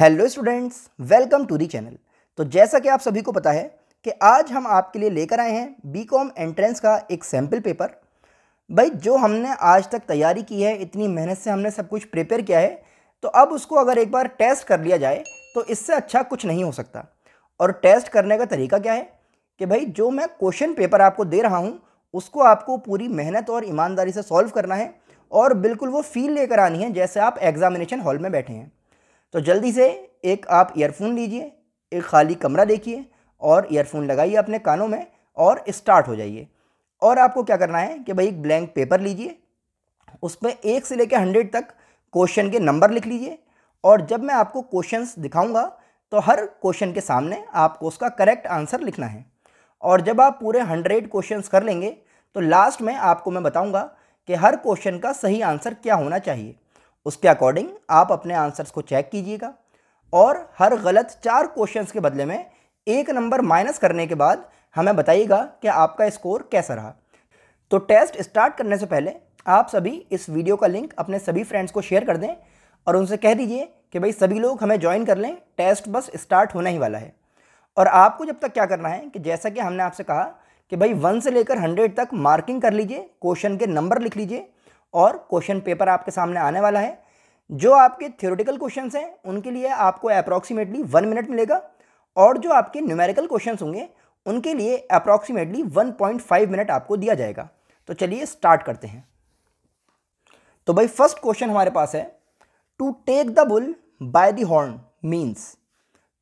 Hello students welcome to the channel तो जैसा कि आप सभी को पता है कि आज हम आपके लिए लेकर आए हैं बीकॉम एंट्रेंस का एक सैम्पल पेपर भाई जो हमने आज तक तैयारी की है इतनी मेहनत से हमने सब कुछ प्रिपेयर किया है तो अब उसको अगर एक बार टेस्ट कर लिया जाए तो इससे अच्छा कुछ नहीं हो सकता और टेस्ट करने का तरीका क्या है कि भाई जो मैं क्वेश्चन पेपर आपको दे रहा हूँ उसको आपको पूरी मेहनत और ईमानदारी से सॉल्व करना है और बिल्कुल वो फील लेकर आनी है जैसे आप एग्ज़ामिनेशन हॉल में बैठे हैं तो जल्दी से एक आप ईयरफोन लीजिए एक खाली कमरा देखिए और ईयरफोन लगाइए अपने कानों में और स्टार्ट हो जाइए और आपको क्या करना है कि भाई एक ब्लैंक पेपर लीजिए उस पर एक से लेकर हंड्रेड तक क्वेश्चन के नंबर लिख लीजिए और जब मैं आपको क्वेश्चंस दिखाऊंगा तो हर क्वेश्चन के सामने आपको उसका करेक्ट आंसर लिखना है और जब आप पूरे हंड्रेड क्वेश्चंस कर लेंगे तो लास्ट में आपको मैं बताऊंगा कि हर क्वेश्चन का सही आंसर क्या होना चाहिए उसके अकॉर्डिंग आप अपने आंसर्स को चेक कीजिएगा और हर गलत चार क्वेश्चन के बदले में एक नंबर माइनस करने के बाद हमें बताइएगा कि आपका स्कोर कैसा रहा तो टेस्ट स्टार्ट करने से पहले आप सभी इस वीडियो का लिंक अपने सभी फ्रेंड्स को शेयर कर दें और उनसे कह दीजिए कि भाई सभी लोग हमें ज्वाइन कर लें टेस्ट बस स्टार्ट होना ही वाला है और आपको जब तक क्या करना है कि जैसा कि हमने आपसे कहा कि भाई वन से लेकर हंड्रेड तक मार्किंग कर लीजिए क्वेश्चन के नंबर लिख लीजिए और क्वेश्चन पेपर आपके सामने आने वाला है जो आपके थियोरिटिकल क्वेश्चन हैं उनके लिए आपको अप्रॉक्सीमेटली वन मिनट मिलेगा और जो आपके न्यूमेरिकल क्वेश्चन होंगे उनके लिए अप्रॉक्सीमेटली 1.5 मिनट आपको दिया जाएगा तो चलिए स्टार्ट करते हैं तो भाई फर्स्ट क्वेश्चन हमारे पास है to take the bull by the horn means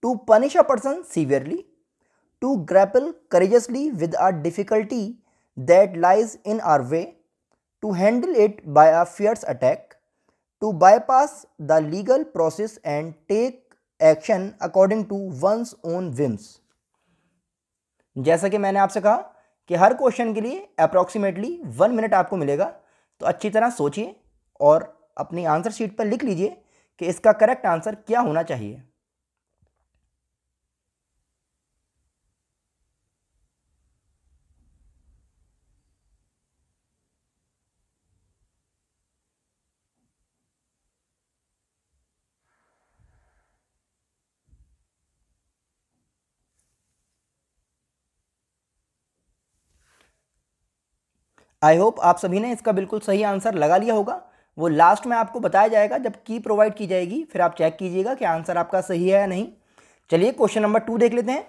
to punish a person severely to grapple courageously with a difficulty that lies in our way to handle it by a fierce attack, to bypass the legal process and take action according to one's own whims. जैसा कि मैंने आपसे कहा कि हर question के लिए approximately one minute आपको मिलेगा तो अच्छी तरह सोचिए और अपनी आंसर शीट पर लिख लीजिए कि इसका करेक्ट आंसर क्या होना चाहिए आई होप आप सभी ने इसका बिल्कुल सही आंसर लगा लिया होगा वो लास्ट में आपको बताया जाएगा जब की प्रोवाइड की जाएगी फिर आप चेक कीजिएगा कि आंसर आपका सही है या नहीं चलिए क्वेश्चन नंबर टू देख लेते हैं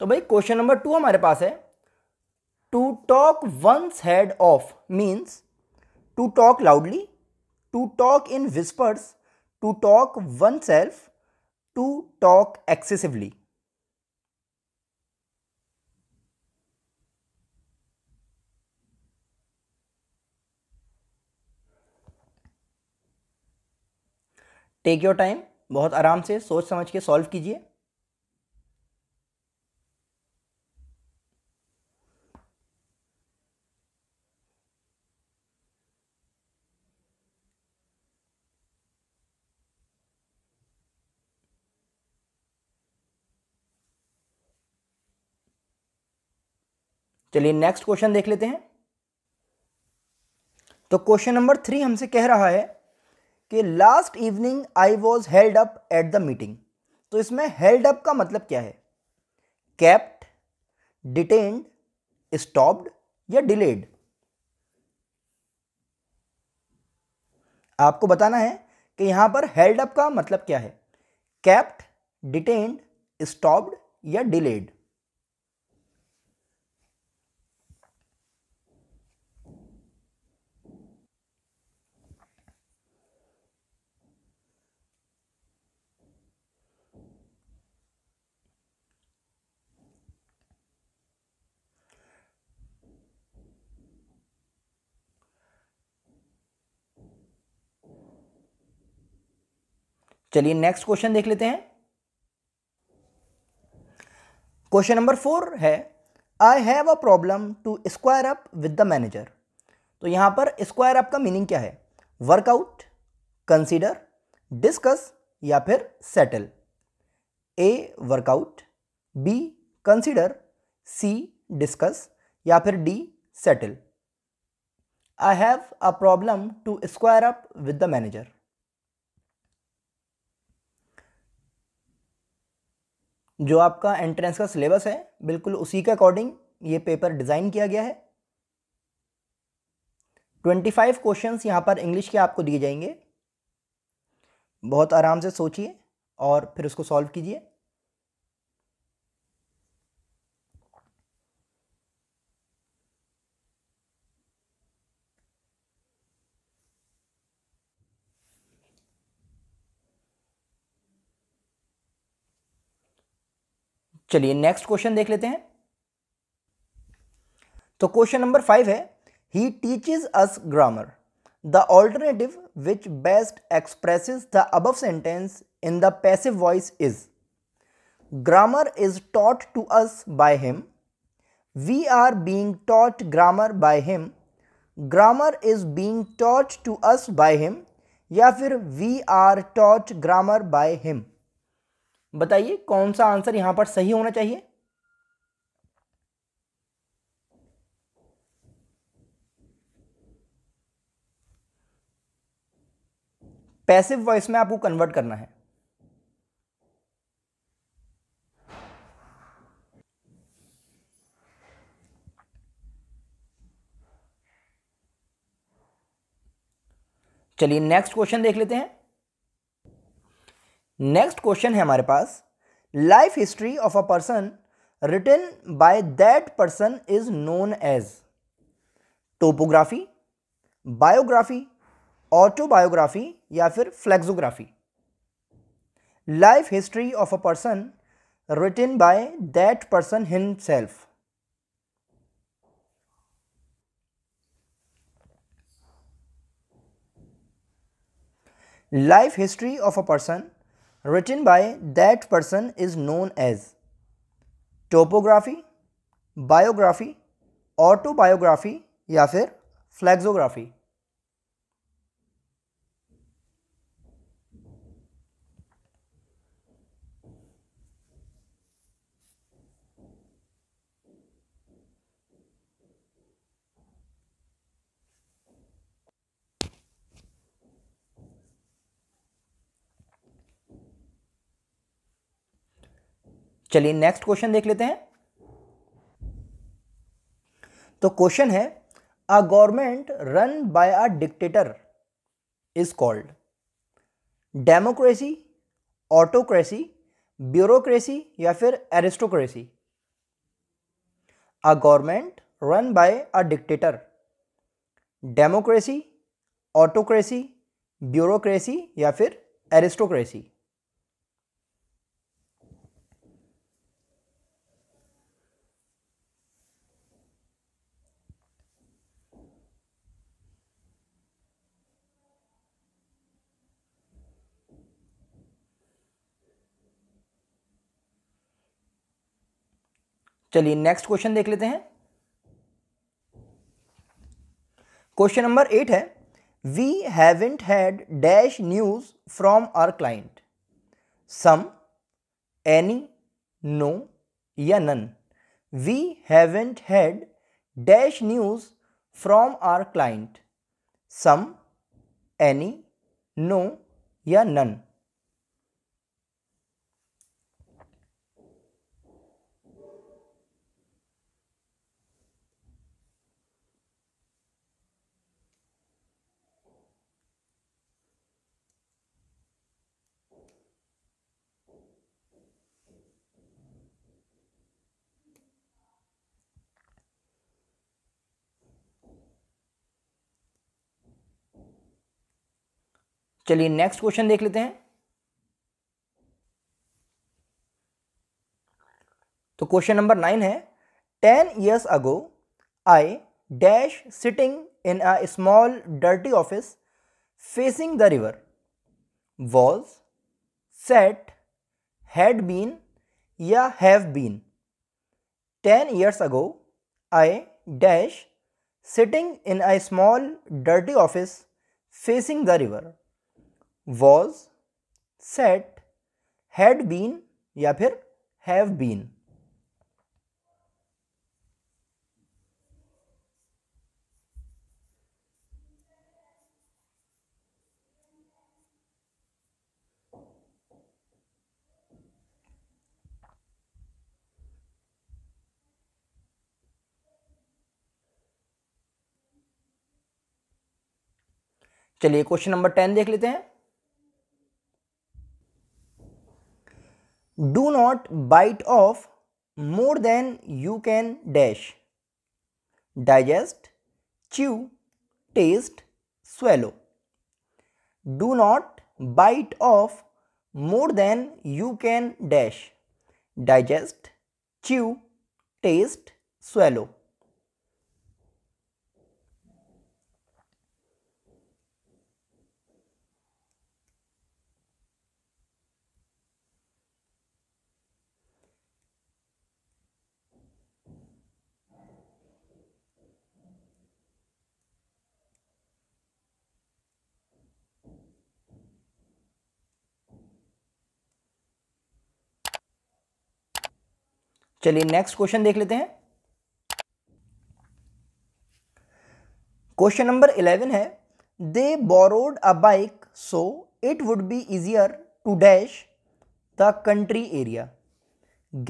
तो भाई क्वेश्चन नंबर टू हमारे पास है to talk one's head off means to talk loudly to talk in whispers to talk oneself to talk excessively take your time बहुत आराम से सोच समझ के सॉल्व कीजिए चलिए नेक्स्ट क्वेश्चन देख लेते हैं तो क्वेश्चन नंबर थ्री हमसे कह रहा है कि last evening I was held up at the meeting तो इसमें हेल्ड अप का मतलब क्या है कैप्ट डिटेन्ड स्टॉप्ड या डिलेड आपको बताना है कि यहां पर हेल्ड अप का मतलब क्या है कैप्ट डिटेन्ड स्टॉप्ड या डिलेड चलिए नेक्स्ट क्वेश्चन देख लेते हैं क्वेश्चन नंबर फोर है I have a problem to square up with the manager तो यहां पर स्क्वायर अप का मीनिंग क्या है वर्कआउट कंसीडर डिस्कस या फिर settle A work out B consider C discuss या फिर D settle I have a problem to square up with the manager जो आपका एंट्रेंस का सिलेबस है बिल्कुल उसी के अकॉर्डिंग ये पेपर डिज़ाइन किया गया है ट्वेंटी फाइव क्वेश्चन यहाँ पर इंग्लिश के आपको दिए जाएंगे बहुत आराम से सोचिए और फिर उसको सॉल्व कीजिए चलिए नेक्स्ट क्वेश्चन देख लेते हैं तो क्वेश्चन नंबर फाइव है he teaches us grammar the alternative which best express the above sentence in the passive voice is grammar is taught to us by him we are being taught grammar by him grammar is being taught to us by him या फिर we are taught grammar by him बताइए कौन सा answer यहां पर सही होना चाहिए पैसिव वॉइस में आपको कन्वर्ट करना है चलिए नेक्स्ट क्वेश्चन देख लेते हैं नेक्स्ट क्वेश्चन है हमारे पास life history of a person written by that person is known as topography biography autobiography या फिर flexography life history of a person written by that person self life history of a person written by that person is known as topography, biography, autobiography या फिर फ्लैक्सोग्राफी चलिए next question देख लेते हैं तो question है a government run by a dictator is called democracy autocracy bureaucracy या फिर aristocracy a government run by a dictator democracy autocracy bureaucracy या फिर एरिस्टोक्रेसी चलिए नेक्स्ट क्वेश्चन देख लेते हैं क्वेश्चन नंबर एट है we haven't had dash news from our client some any no या none we haven't had dash news from our client some any no या none चलिए नेक्स्ट क्वेश्चन देख लेते हैं तो क्वेश्चन नंबर नाइन है ten years ago I dash sitting in a small dirty office facing the river was set had been या have been ten years ago I dash sitting in a small dirty office facing the river was set had been या फिर have been चलिए question number ten देख लेते हैं do not bite off more than you can dash. Digest, chew, taste, swallow. Do not bite off more than you can dash. Digest, chew, taste, swallow. चलिए next question देख लेते हैं question number eleven है they borrowed a bike so it would be easier to dash the country area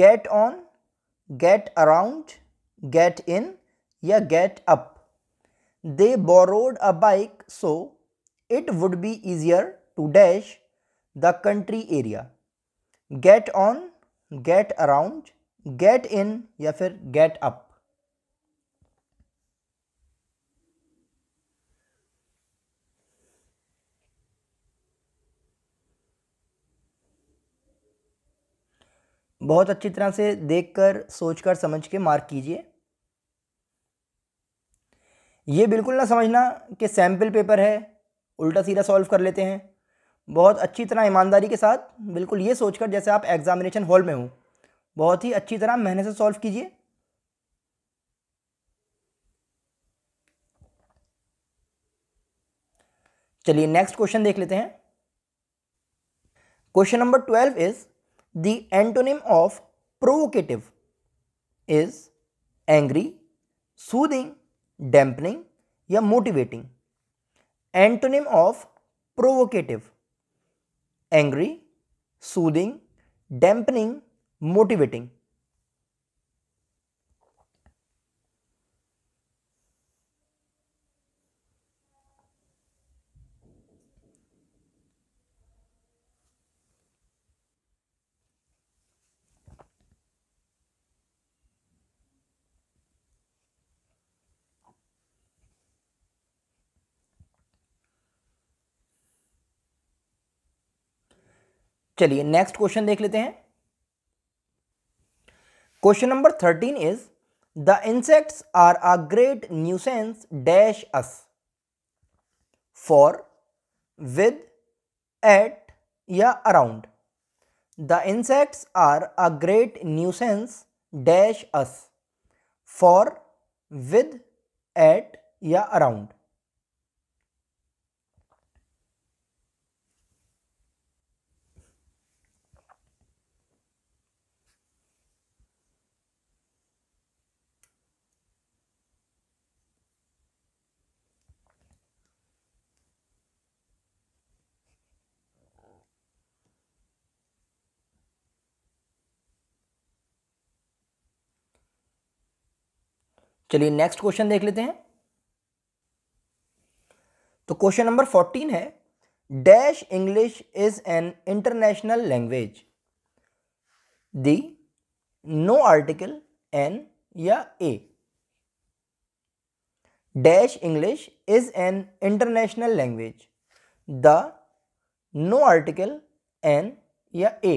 get on get around get in या get up they borrowed a bike so it would be easier to dash the country area get on get around get in या फिर get up बहुत अच्छी तरह से देखकर सोचकर समझ के मार्क कीजिए ये बिल्कुल ना समझना कि सैम्पल पेपर है उल्टा सीधा सॉल्व कर लेते हैं बहुत अच्छी तरह ईमानदारी के साथ बिल्कुल ये सोचकर जैसे आप एग्ज़ामिनेशन हॉल में हूँ बहुत ही अच्छी तरह मेहनत से सॉल्व कीजिए चलिए नेक्स्ट क्वेश्चन देख लेते हैं question number twelve is the antonym of provocative is angry soothing dampening या motivating antonym of provocative angry soothing dampening motivating चलिए नेक्स्ट क्वेश्चन देख लेते हैं Question number 13 is the insects are a great nuisance dash us for with at या around the insects are a great nuisance dash us for with at या around चलिए next question देख लेते हैं तो क्वेश्चन नंबर फोर्टीन है dash English is an international language the no article an या a dash English is an international language the no article an या a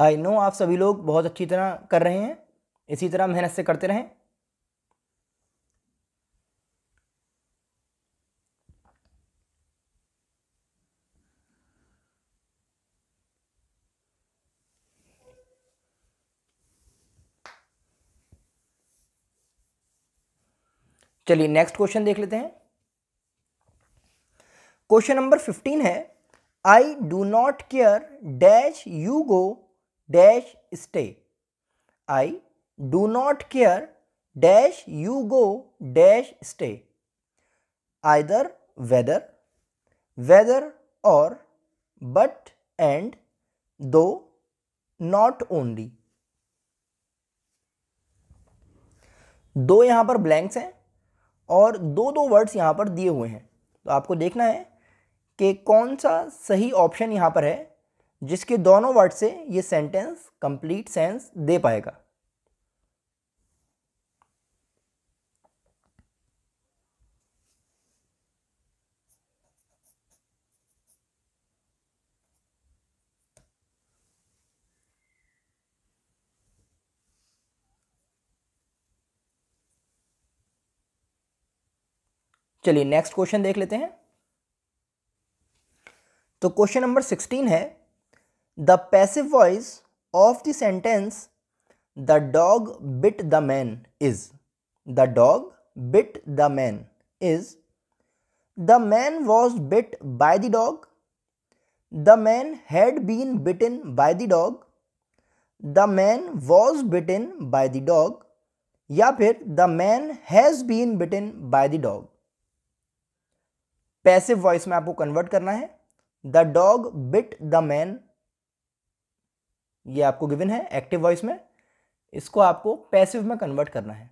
I know आप सभी लोग बहुत अच्छी तरह कर रहे हैं इसी तरह मेहनत से करते रहें चलिए नेक्स्ट क्वेश्चन देख लेते हैं क्वेश्चन नंबर फिफ्टीन है I do not care dash you go dash stay. I do not care dash you go dash stay. Either whether, whether or, but and, though, not only. दो यहाँ पर blanks हैं और दो दो words यहाँ पर दिए हुए हैं तो आपको देखना है कि कौन सा सही ऑप्शन यहाँ पर है जिसके दोनों वर्ड से ये सेंटेंस कंप्लीट सेंस दे पाएगा चलिए नेक्स्ट क्वेश्चन देख लेते हैं तो क्वेश्चन नंबर सिक्सटीन है the passive voice of the sentence the dog bit the man is the dog bit the man is the man was bit by the dog the man had been bitten by the dog the man was bitten by the dog या फिर the man has been bitten by the dog passive voice में आपको convert करना है the dog bit the man ये आपको given है active voice में इसको आपको पैसिव में कन्वर्ट करना है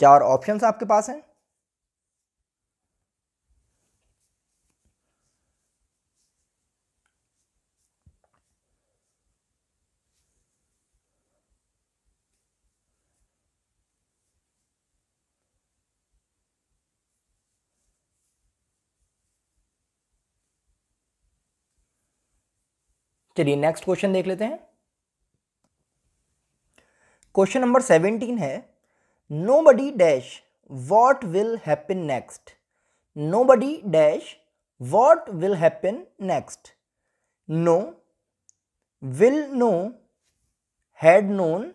चार ऑप्शंस आपके पास हैं चलिए नेक्स्ट क्वेश्चन देख लेते हैं क्वेश्चन नंबर सेवेंटीन है nobody dash what will happen next nobody dash what will happen next know will know had known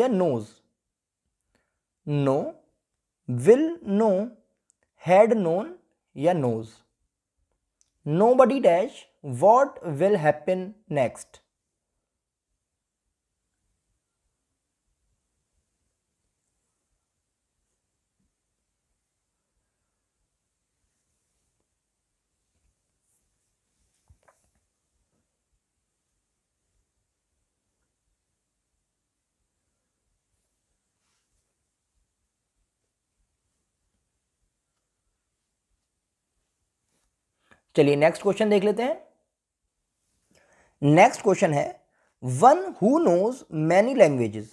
या knows know will know had known या knows nobody dash what will happen next? चलिए next question देख लेते हैं next question है one who knows many languages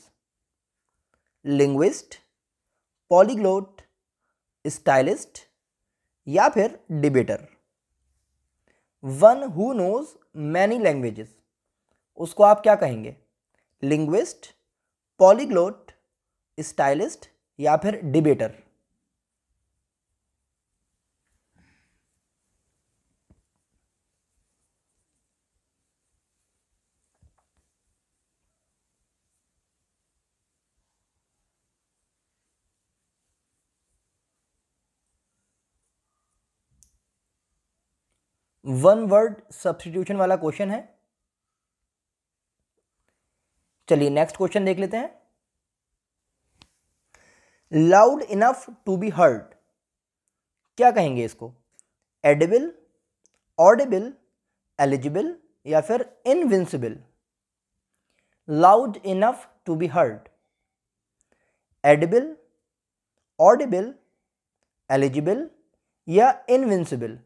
linguist polyglot stylist या फिर debater one who knows many languages उसको आप क्या कहेंगे लिंग्विस्ट पॉलीग्लोट स्टाइलिस्ट या फिर डिबेटर वन वर्ड सब्सटीट्यूशन वाला क्वेश्चन है चलिए नेक्स्ट क्वेश्चन देख लेते हैं loud enough to be heard क्या कहेंगे इसको एडिबल ऑडिबल एलिजिबल या फिर invincible loud enough to be heard edible audible eligible या इनविंसिबल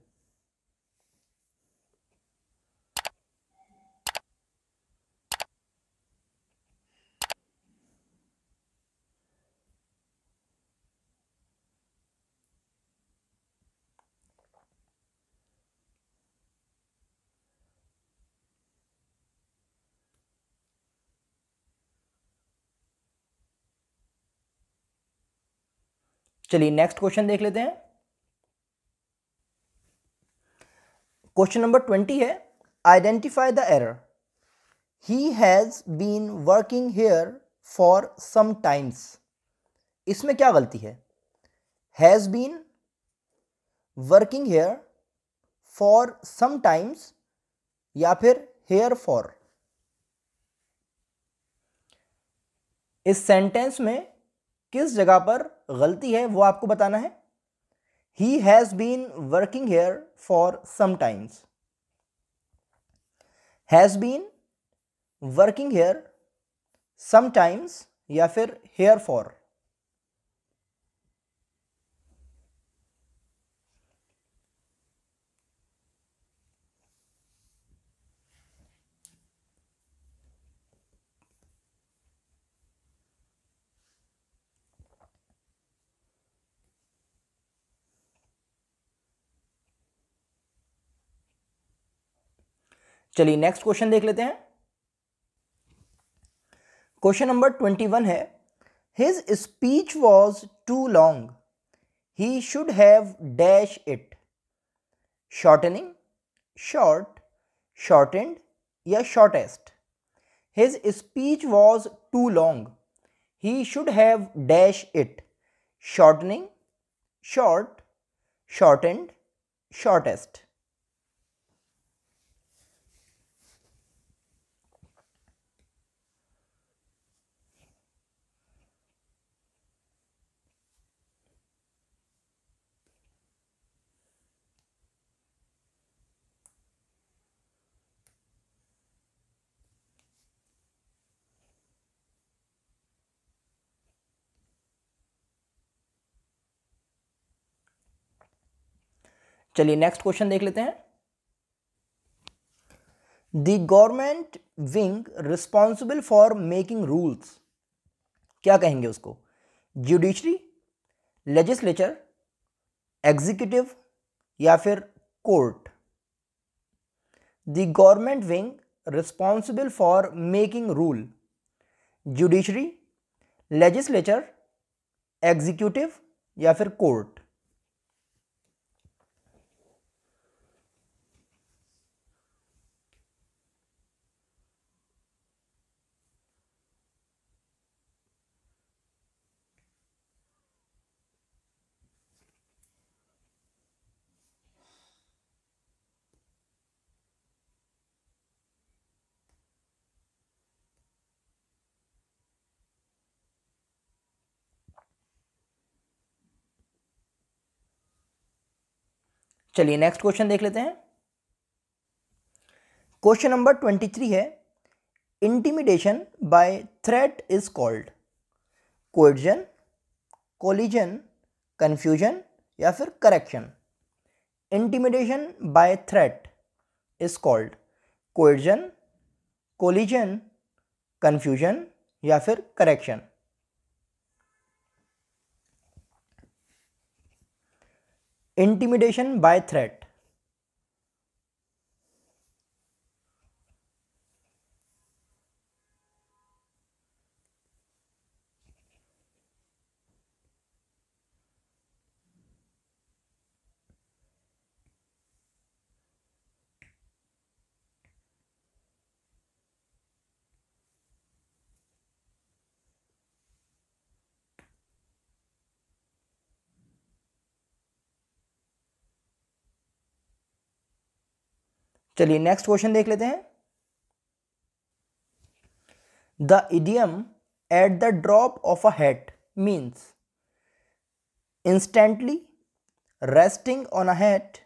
चलिए नेक्स्ट क्वेश्चन देख लेते हैं क्वेश्चन नंबर ट्वेंटी है identify the error he has been working here for some times इसमें क्या गलती है has been working here for some times या फिर हेयर फॉर इस सेंटेंस में किस जगह पर गलती है वो आपको बताना है he has been working here for some times has been working here sometimes या फिर हेयर फॉर चलिए नेक्स्ट क्वेश्चन देख लेते हैं क्वेश्चन नंबर ट्वेंटी वन है his speech was too long he should have dash it shortening short shorten या shortest his speech was too long he should have dash it shortening short shorten shortest चलिए next question देख लेते हैं the government wing responsible for making rules क्या कहेंगे उसको judiciary legislature executive या फिर court the government wing responsible for making rule judiciary legislature executive या फिर कोर्ट चलिए नेक्स्ट क्वेश्चन देख लेते हैं क्वेश्चन नंबर ट्वेंटी थ्री है intimidation by threat is called coercion collision confusion या फिर correction intimidation by threat is called coercion collision confusion या फिर करेक्शन intimidation by threat चलिए नेक्स्ट क्वेश्चन देख लेते हैं the idiom at the drop of a hat means instantly resting on a hat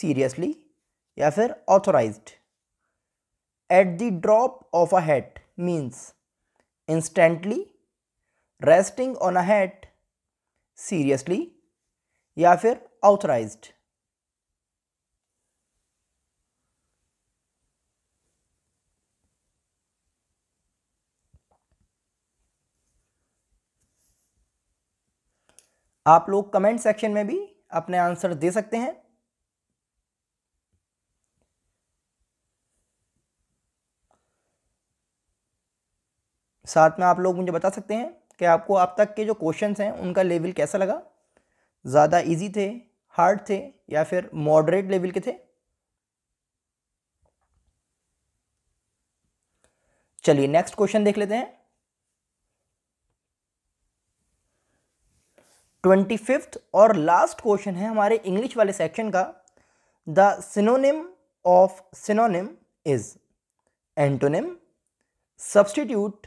seriously या फिर authorise at the drop of a hat means instantly resting on a hat seriously या फिर authorised आप लोग comment section में भी अपने answer दे सकते हैं साथ में आप लोग मुझे बता सकते हैं कि आपको अब तक के जो क्वेश्चन हैं उनका लेवल कैसा लगा ज़्यादा इजी थे हार्ड थे या फिर मॉडरेट लेवल के थे चलिए नेक्स्ट क्वेश्चन देख लेते हैं ट्वेंटी फिफ्थ और लास्ट क्वेश्चन है हमारे इंग्लिश वाले सेक्शन का the synonym of synonym is antonym substitute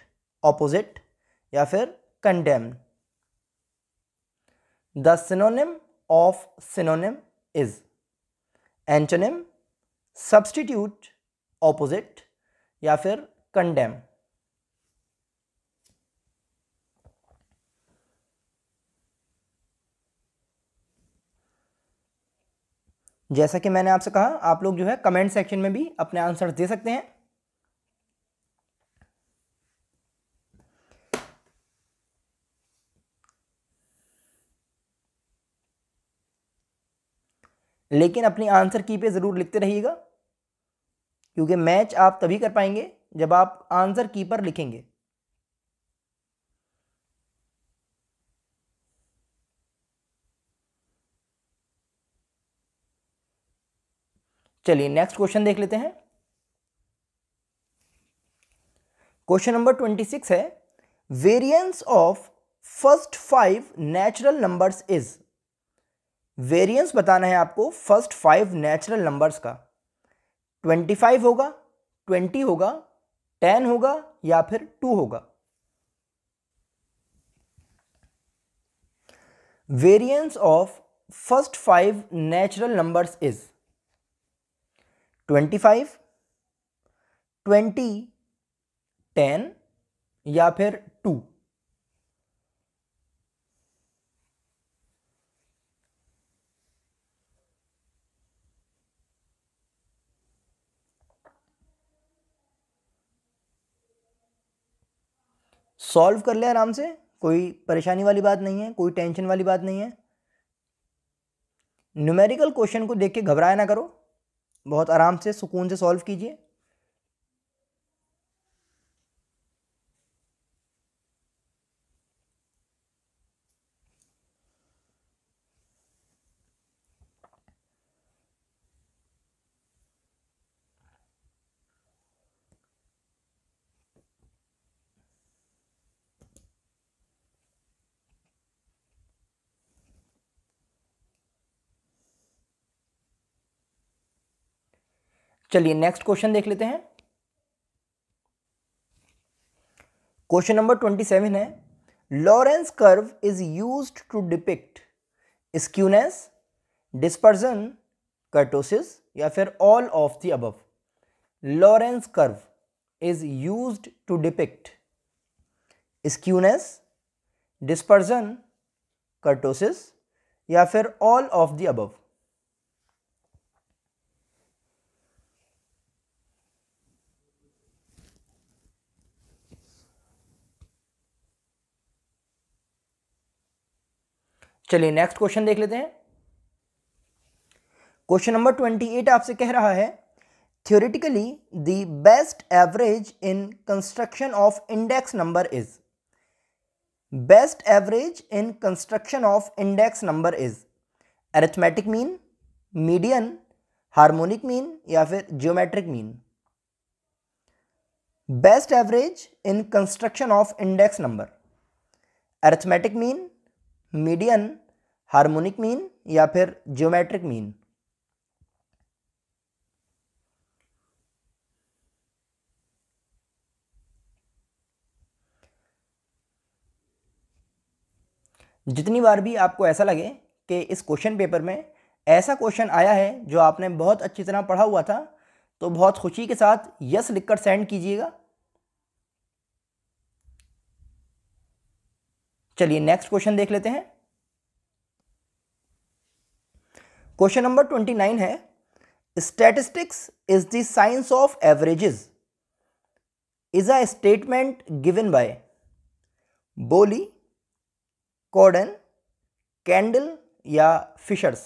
opposite या फिर condemn the synonym of synonym is antonym substitute opposite या फिर कंडेम जैसा कि मैंने आपसे कहा आप लोग जो है कमेंट सेक्शन में भी अपने आंसर दे सकते हैं लेकिन अपनी आंसर की पे ज़रूर लिखते रहिएगा क्योंकि मैच आप तभी कर पाएंगे जब आप आंसर की पर लिखेंगे चलिए नेक्स्ट क्वेश्चन देख लेते हैं क्वेश्चन नंबर ट्वेंटी सिक्स है variance of first five natural numbers is variance बताना है आपको फर्स्ट फाइव नेचुरल नंबर्स का ट्वेंटी फाइव होगा ट्वेंटी होगा टेन होगा या फिर टू होगा variance of first five natural numbers is twenty five twenty ten या फिर टू सॉल्व कर ले आराम से कोई परेशानी वाली बात नहीं है कोई टेंशन वाली बात नहीं है न्यूमेरिकल क्वेश्चन को देख के घबराया ना करो बहुत आराम से सुकून से सॉल्व कीजिए चलिए नेक्स्ट क्वेश्चन देख लेते हैं क्वेश्चन नंबर ट्वेंटी सेवन है Lorenz curve is use to depict skewness dispersion kurtosis या फिर all of the above Lorenz curve is use to depict skewness dispersion kurtosis या फिर ऑल ऑफ द अबव चलिए next question देख लेते हैं question number twenty eight आपसे कह रहा है theoretically the best average in construction of index number is best average in construction of index number is arithmetic mean median harmonic mean या फिर geometric mean best average in construction of index number arithmetic mean median harmonic mean या फिर geometric mean जितनी बार भी आपको ऐसा लगे कि इस क्वेश्चन पेपर में ऐसा क्वेश्चन आया है जो आपने बहुत अच्छी तरह पढ़ा हुआ था तो बहुत खुशी के साथ यस लिखकर सेंड कीजिएगा चलिए नेक्स्ट क्वेश्चन देख लेते हैं क्वेश्चन नंबर ट्वेंटी नाइन है statistics is the science of averages is a statement given by Bowley Cowden Kendall या Fisher's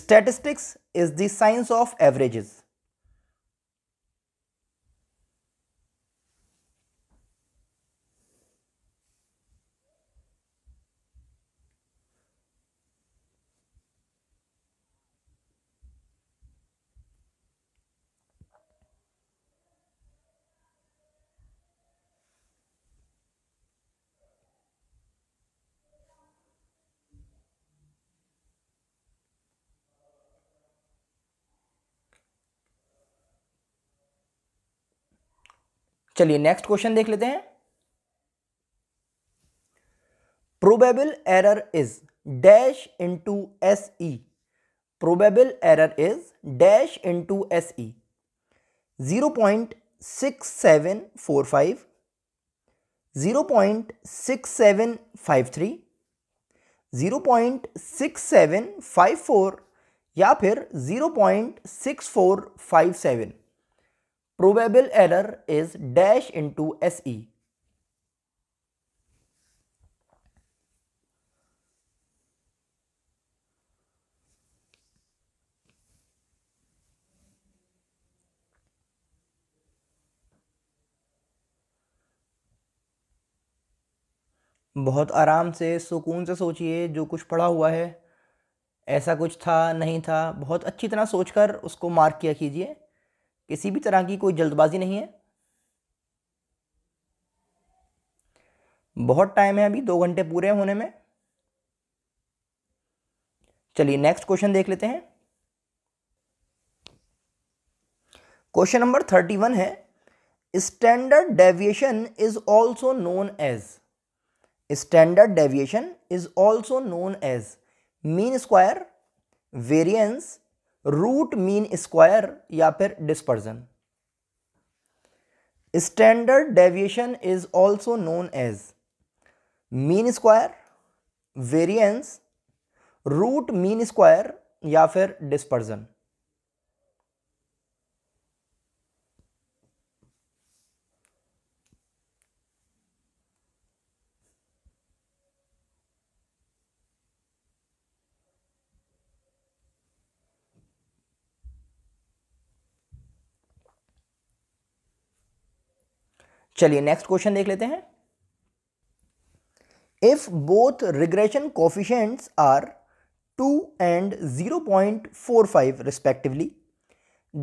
statistics is the science of averages चलिए नेक्स्ट क्वेश्चन देख लेते हैं probable error is dash into S E probable error is dash into S E zero point six seven four five zero point six seven five three zero point six seven five four या फिर zero point six four five seven probable error is dash into SE. बहुत आराम से सुकून से सोचिए जो कुछ पढ़ा हुआ है ऐसा कुछ था नहीं था बहुत अच्छी तरह सोचकर उसको मार्क किया कीजिए किसी भी तरह की कोई जल्दबाजी नहीं है बहुत टाइम है अभी दो घंटे पूरे होने में चलिए नेक्स्ट क्वेश्चन देख लेते हैं क्वेश्चन नंबर थर्टी वन है standard deviation is also known as standard deviation is also known as mean square variance root mean square या फिर dispersion standard deviation is also known as mean square variance root mean square या फिर dispersion चलिए next question देख लेते हैं if both regression coefficients are two and zero point four five respectively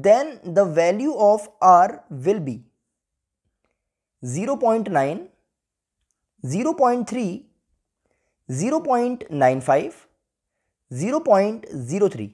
then the value of r will B zero point nine zero point three zero point nine five zero point zero three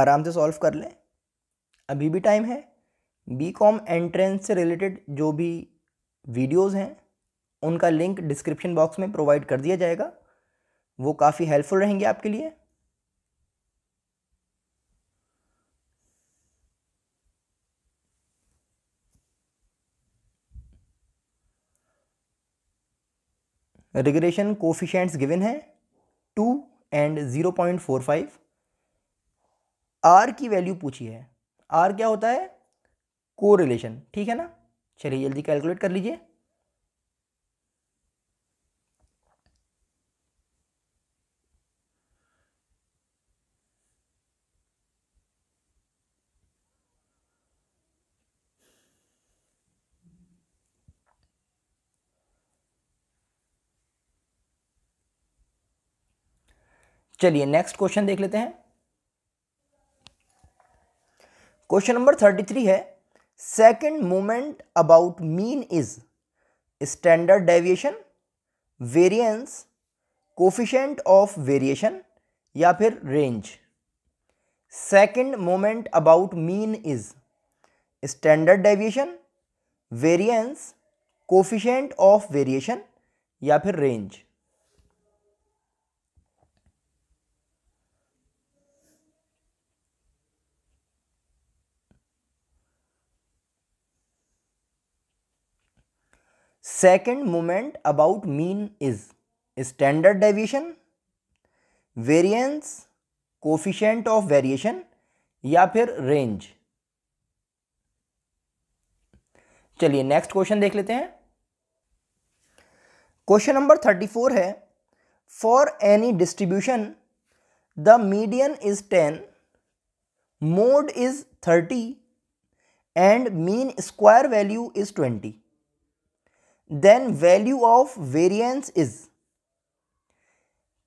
आराम से solve कर लें अभी भी time है B com entrance से related जो भी वीडियोज़ हैं उनका लिंक डिस्क्रिप्शन बॉक्स में प्रोवाइड कर दिया जाएगा वो काफ़ी हेल्पफुल रहेंगे आपके लिए रिग्रेशन कोफिशेंट्स गिवन है two and zero point four five r की वैल्यू पूछी है आर क्या होता है को रिलेशन ठीक है ना चलिए जल्दी कैलकुलेट कर लीजिए चलिए नेक्स्ट क्वेश्चन देख लेते हैं क्वेश्चन नंबर थर्टी थ्री है second moment about mean is standard deviation variance coefficient of variation या फिर range second moment about mean is standard deviation variance coefficient of variation या फिर range second moment about mean is standard deviation variance coefficient of variation या फिर range चलिए next question देख लेते हैं क्वेश्चन नंबर थर्टी फोर है for any distribution the median is ten mode is thirty and mean square value is twenty then value of variance is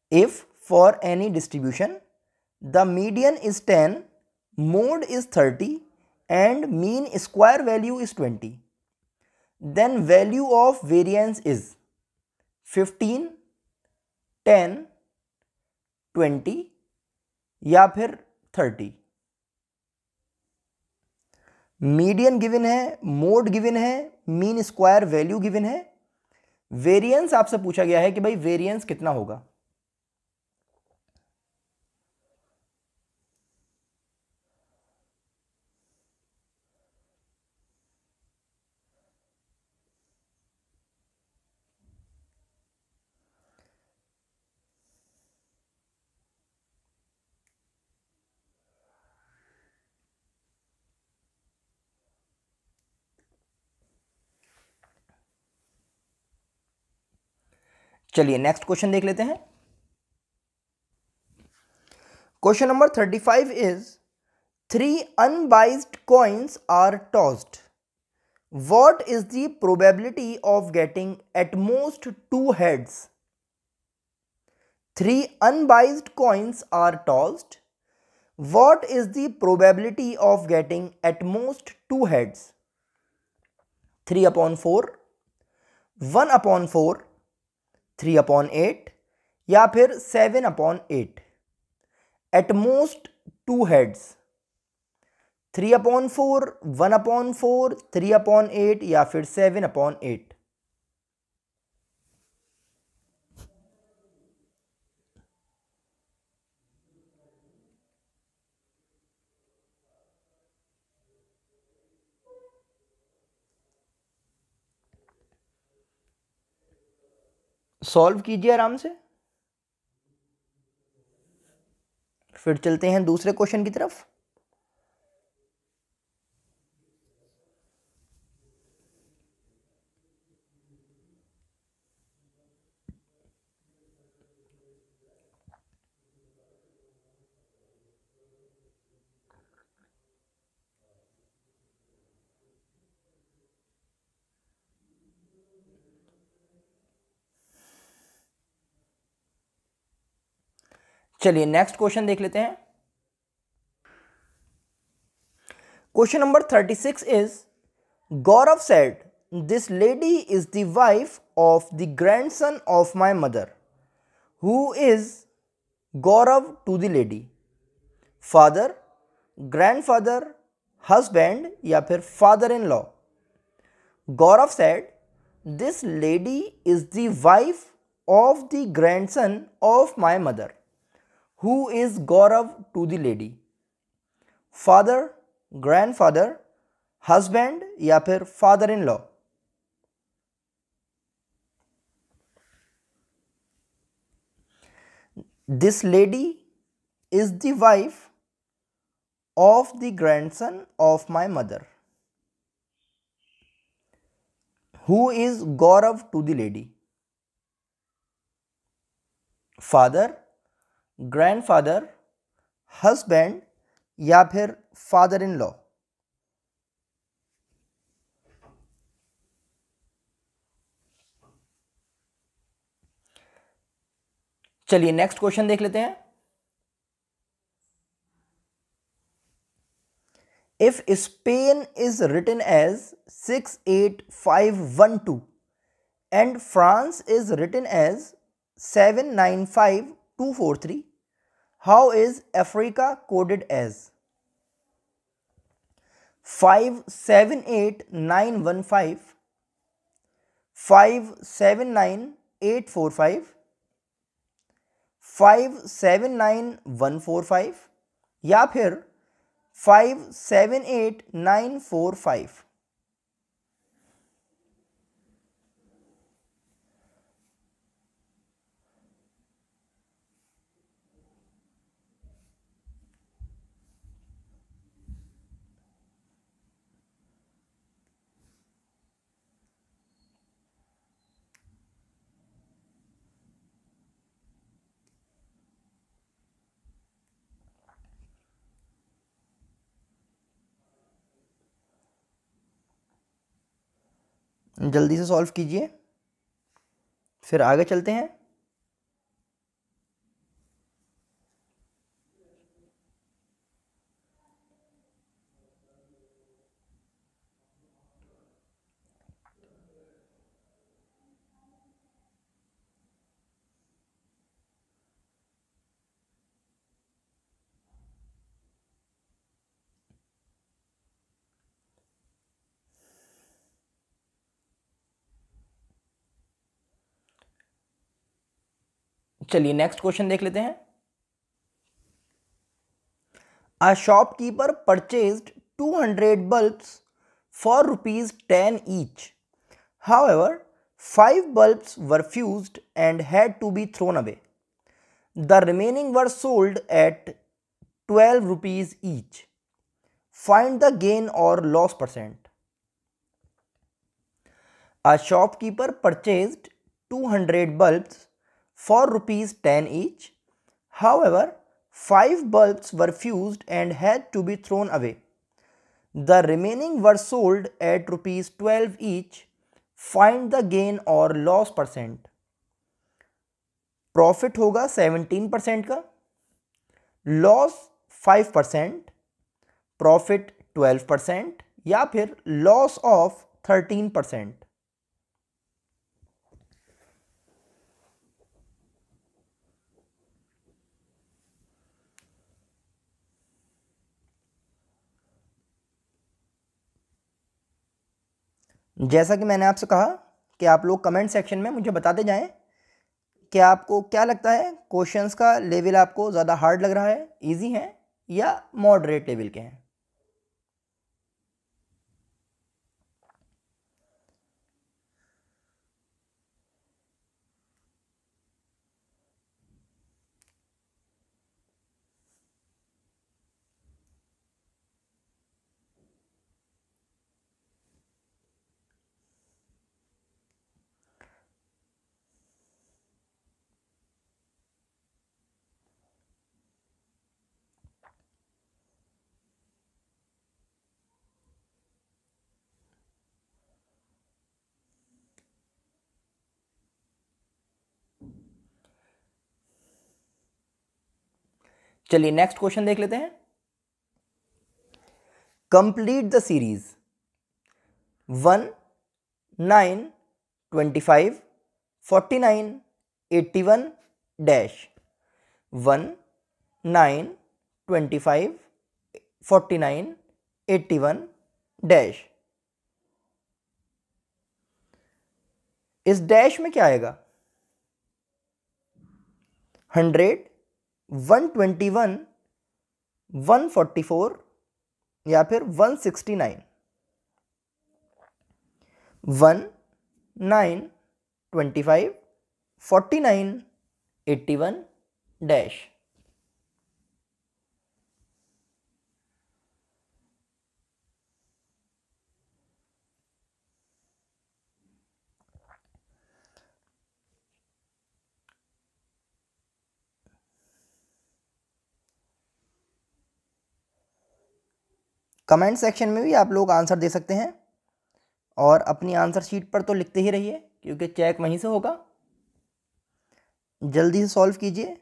if for any distribution the median is 10 mode is 30 and mean square value is 20 then value of variance is 15 10 20 ya phir 30 median given hai mode given hai mean square value given है variance आपसे पूछा गया है कि भाई variance कितना होगा चलिए नेक्स्ट क्वेश्चन देख लेते हैं question number thirty five is three unbiased coins are tossed what is the probability of getting at most two heads three unbiased coins are tossed what is the probability of getting at most two heads three upon four one upon four three upon eight या फिर seven upon eight at most two heads three upon four one upon four three upon eight या फिर seven upon eight solve कीजिए आराम से फिर चलते हैं दूसरे क्वेश्चन की तरफ चलिए नेक्स्ट क्वेश्चन देख लेते हैं question number thirty six is Gaurav said this lady is the wife of the grandson of my mother who is Gaurav to the lady father grandfather husband या फिर father in law Gaurav said this lady is the wife of the grandson of my mother Who is Gaurav to the lady? Father, grandfather, husband या father-in-law? this lady is the wife of the grandson of my mother. Who is Gaurav to the lady? Father, grandfather husband या फिर father in law चलिए next question देख लेते हैं if Spain is written as six eight five one two and France is written as seven nine five two four three how is Africa coded as five seven eight nine one five five seven nine eight four five five seven nine one four five या फिर five seven eight nine four five जल्दी से solve कीजिए फिर आगे चलते हैं चलिए नेक्स्ट क्वेश्चन देख लेते हैं a shopkeeper purchase 200 hundred bulbs for rupees ten each however five bulb were fuse and had to be thrown away the remaining were sold at twelve rupees each find the gain or loss percent a shopkeeper purchase two hundred bulbs for rupees 10 each. However, five bulbs were fused and had to be thrown away. The remaining were sold at rupees 12 each. Find the gain or loss percent. Profit होगा 17 percent का loss 5 percent profit 12 percent या फिर loss of 13 percent जैसा कि मैंने आपसे कहा कि आप लोग कमेंट सेक्शन में मुझे बताते जाएं कि आपको क्या लगता है क्वेश्चंस का लेवल आपको ज़्यादा हार्ड लग रहा है इजी हैं या मॉडरेट लेवल के हैं चलिए नेक्स्ट क्वेश्चन देख लेते हैं complete the series one nine twenty five forty nine eighty one dash one nine twenty five forty nine eighty one dash इस डैश में क्या आएगा हंड्रेड 121, 144 या फिर 169 one nine twenty five forty nine eighty one dash comment section में भी आप लोग आंसर दे सकते हैं और अपनी आंसर शीट पर तो लिखते ही रहिए क्योंकि चेक वहीं से होगा जल्दी से सॉल्व कीजिए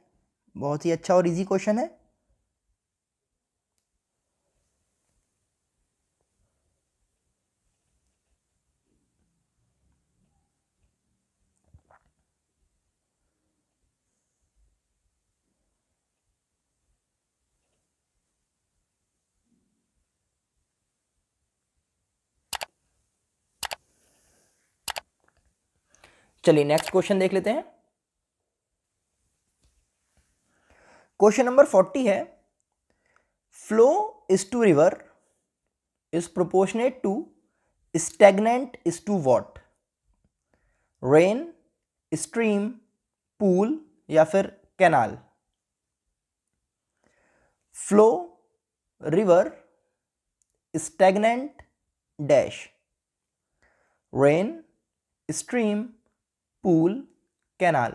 बहुत ही अच्छा और इजी क्वेश्चन है चलिए नेक्स्ट क्वेश्चन देख लेते हैं क्वेश्चन नंबर फोर्टी है flow is to river is proportionate to stagnant is to what rain stream pool या फिर canal flow river stagnant dash rain stream pool canal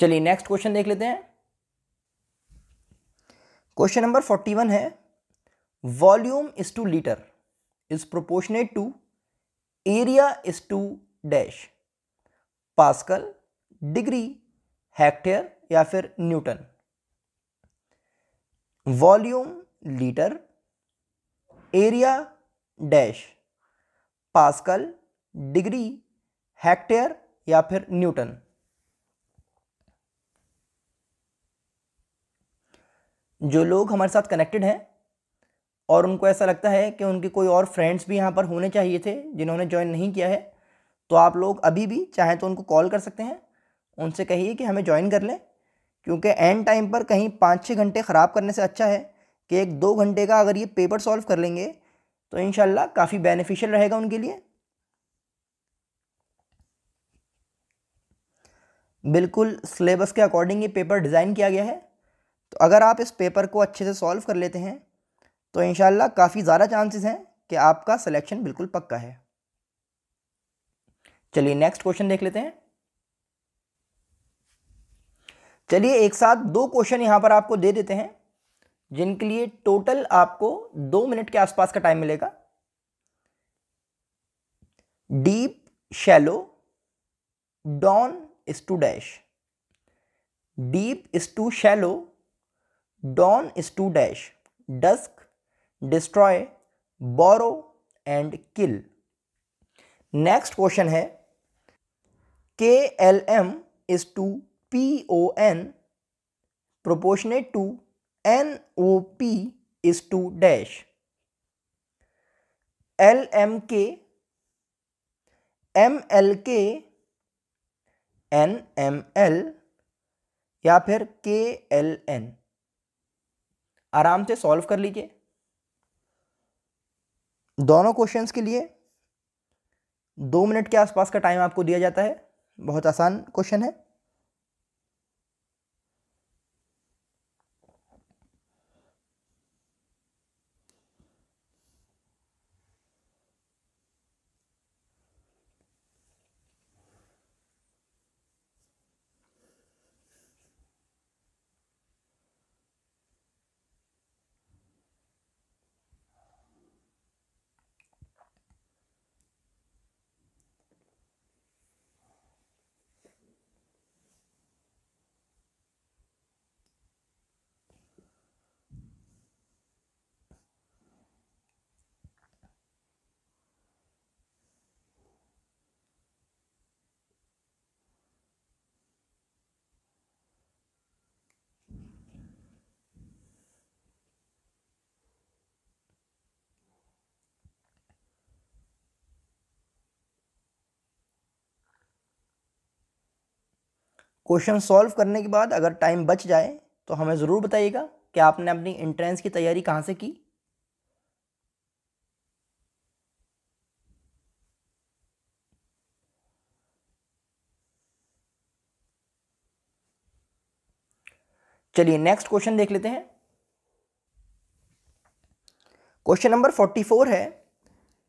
चलिए नेक्स्ट क्वेश्चन देख लेते हैं क्वेश्चन नंबर फोर्टी वन है volume is to litre is proportionate to area is to dash pascal degree hectare या फिर newton volume litre area dash pascal degree hectare या फिर Newton जो लोग हमारे साथ कनेक्टेड हैं और उनको ऐसा लगता है कि उनके कोई और फ्रेंड्स भी यहाँ पर होने चाहिए थे जिन्होंने ज्वाइन नहीं किया है तो आप लोग अभी भी चाहें तो उनको कॉल कर सकते हैं उनसे कहिए कि हमें ज्वाइन कर लें क्योंकि एंड टाइम पर कहीं पाँच छः घंटे ख़राब करने से अच्छा है कि एक दो घंटे का अगर ये पेपर सॉल्व कर लेंगे तो इन काफ़ी बेनिफिशियल रहेगा उनके लिए बिल्कुल सिलेबस के अकॉर्डिंग ये पेपर डिज़ाइन किया गया है तो अगर आप इस पेपर को अच्छे से सॉल्व कर लेते हैं तो इन काफ़ी ज़्यादा चांसेस हैं कि आपका सिलेक्शन बिल्कुल पक्का है चलिए नेक्स्ट क्वेश्चन देख लेते हैं चलिए एक साथ दो क्वेश्चन यहाँ पर आपको दे देते हैं जिनके लिए टोटल आपको दो मिनट के आसपास का टाइम मिलेगा deep shallow dawn is to dash deep is to shallow dawn is to dash dusk destroy borrow and kill next question है K L M is to P O N proportionate to N O P is to dash L M K M L K N M L या फिर के L N आराम से solve कर लीजिए दोनों questions के लिए दो मिनट के आसपास का टाइम आपको दिया जाता है बहुत आसान क्वेश्चन है क्वेश्चन सॉल्व करने के बाद अगर टाइम बच जाए तो हमें ज़रूर बताइएगा कि आपने अपनी एंट्रेंस की तैयारी कहाँ से की चलिए नेक्स्ट क्वेश्चन देख लेते हैं क्वेश्चन नंबर फोर्टी फोर है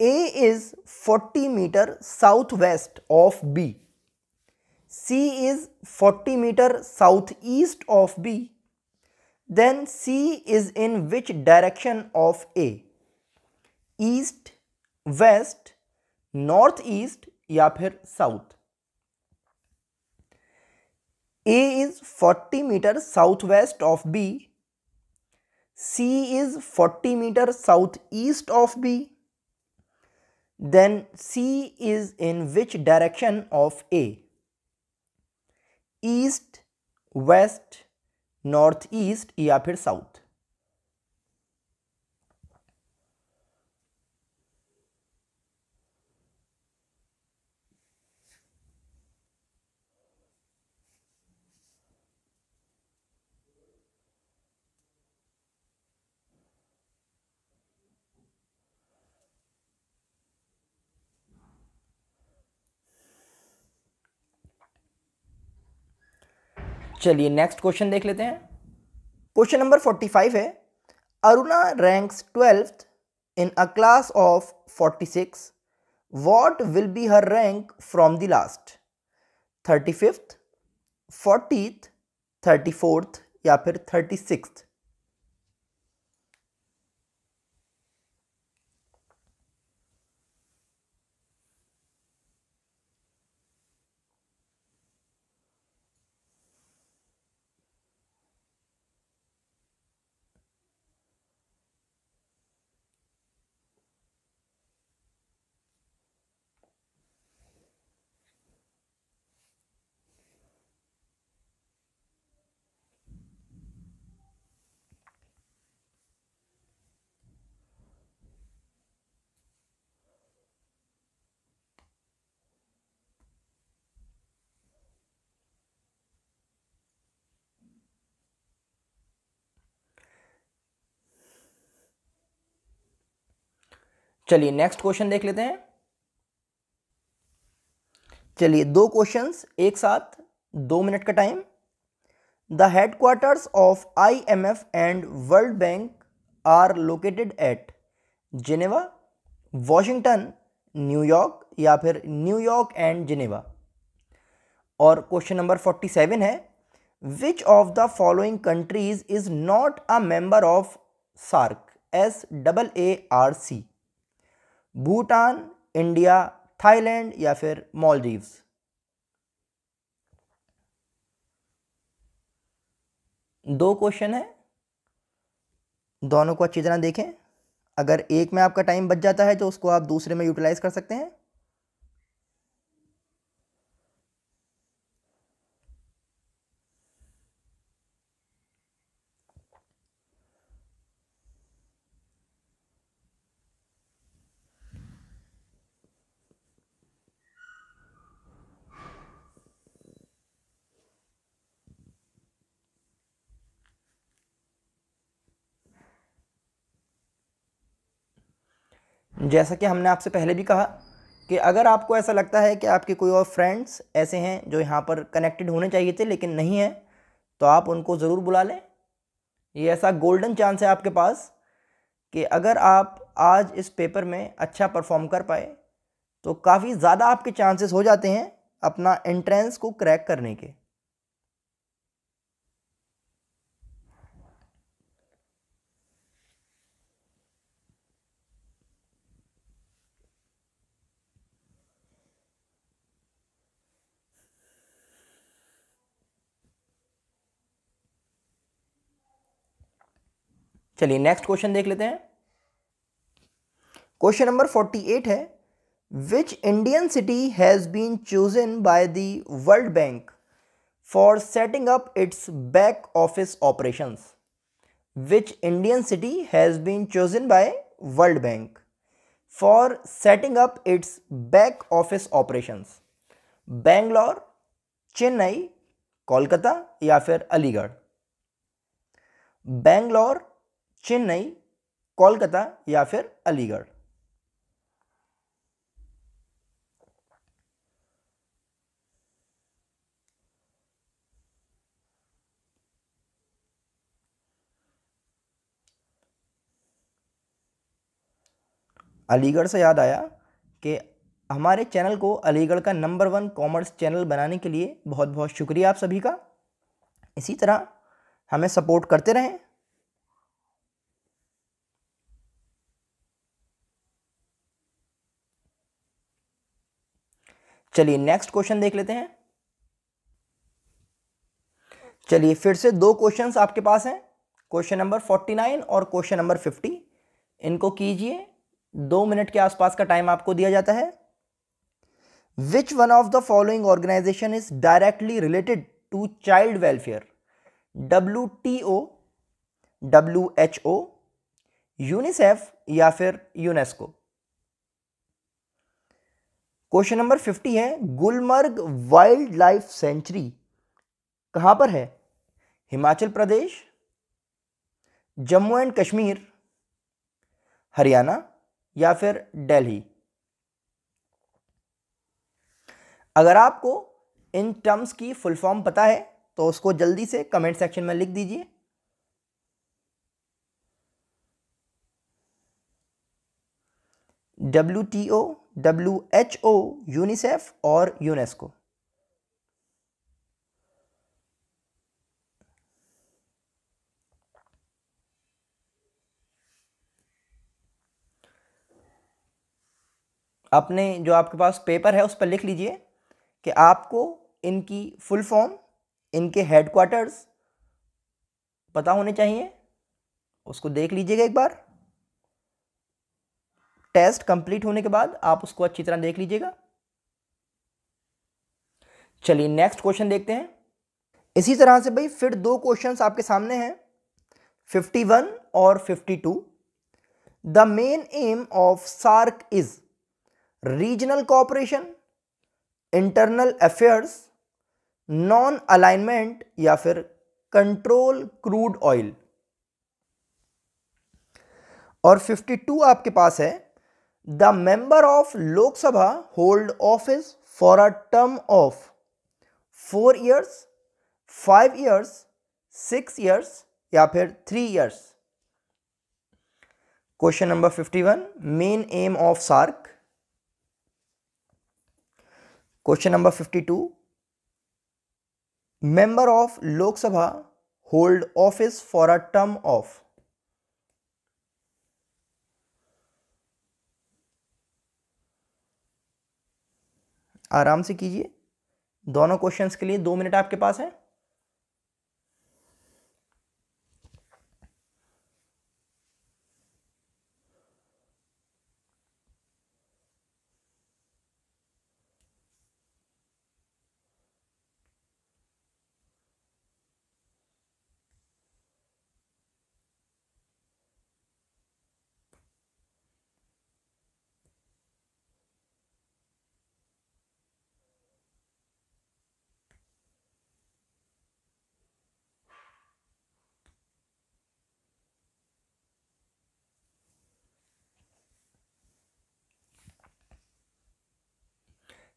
A is forty metre south west of B C is 40 meter southeast of B, then C is in which direction of A? East, west, northeast या south. A is 40 meter southwest of B. C is 40 meter southeast of B. Then C is in which direction of A? East west north east या फिर south चलिए next question देख लेते हैं question number forty five है Aruna ranks twelfth in a class of forty six what will be her rank from the last thirty fifth fortieth thirty fourth या फिर thirty six चलिए नेक्स्ट क्वेश्चन देख लेते हैं चलिए दो क्वेश्चंस एक साथ दो मिनट का time the headquarters of IMF and World Bank are located at Geneva Washington New York या फिर न्यूयॉर्क एंड जिनेवा और क्वेश्चन नंबर फोर्टी सेवन है which of the following countries is not a member of SAARC S double A R C Bhutan India Thailand या फिर Maldives दो question है दोनों को अच्छी तरह देखें अगर एक में आपका टाइम बच जाता है तो उसको आप दूसरे में यूटिलाइज कर सकते हैं जैसा कि हमने आपसे पहले भी कहा कि अगर आपको ऐसा लगता है कि आपके कोई और फ्रेंड्स ऐसे हैं जो यहाँ पर कनेक्टेड होने चाहिए थे लेकिन नहीं है तो आप उनको ज़रूर बुला लें ये ऐसा गोल्डन चांस है आपके पास कि अगर आप आज इस पेपर में अच्छा परफॉर्म कर पाए तो काफ़ी ज़्यादा आपके चांसेस हो जाते हैं अपना एंट्रेंस को क्रैक करने के चलिए नेक्स्ट क्वेश्चन देख लेते हैं क्वेश्चन नंबर फोर्टी एट है which Indian city has been chosen by the World Bank for setting up its back office operations which Indian city has been chosen by World Bank for setting up its back office operations Bangalore Chennai Kolkata या फिर अलीगढ़ बेंगलोर चेन्नई कोलकाता या फिर अलीगढ़ अलीगढ़ से याद आया कि हमारे channel को अलीगढ़ का नंबर वन कॉमर्स चैनल बनाने के लिए बहुत बहुत शुक्रिया आप सभी का इसी तरह हमें सपोर्ट करते रहें चलिए नेक्स्ट क्वेश्चन देख लेते हैं चलिए फिर से दो क्वेश्चंस आपके पास हैं क्वेश्चन नंबर फोर्टी नाइन और क्वेश्चन नंबर फिफ्टी इनको कीजिए दो मिनट के आसपास का टाइम आपको दिया जाता है which one of the following organisation is directly related to child welfare W T O W H O UNICEF या फिर यूनेस्को क्वेश्चन नंबर फिफ्टी है गुलमर्ग वाइल्ड लाइफ सेंचुरी कहां पर है हिमाचल प्रदेश जम्मू एंड कश्मीर हरियाणा या फिर दिल्ली अगर आपको इन टर्म्स की फुल फॉर्म पता है तो उसको जल्दी से कमेंट सेक्शन में लिख दीजिए W T O W H O UNICEF और यूनेस्को अपने जो आपके पास पेपर है उस पर लिख लीजिए कि आपको इनकी फुल फॉर्म इनके हेडक्वार्टर्स पता होने चाहिए उसको देख लीजिएगा एक बार टेस्ट कंप्लीट होने के बाद आप उसको अच्छी तरह देख लीजिएगा चलिए नेक्स्ट क्वेश्चन देखते हैं इसी तरह से भाई फिर दो क्वेश्चंस आपके सामने हैं 51 और 52 the main aim of SAARC is regional cooperation internal affairs non alignment या फिर कंट्रोल क्रूड ऑयल और 52 आपके पास है the member of Lok Sabha hold office for a term of four years five years six years या फिर three years question number fifty one main aim of SAARC question number fifty two member of Lok Sabha hold office for a term of आराम से कीजिए दोनों questions के लिए दो minute आपके पास हैं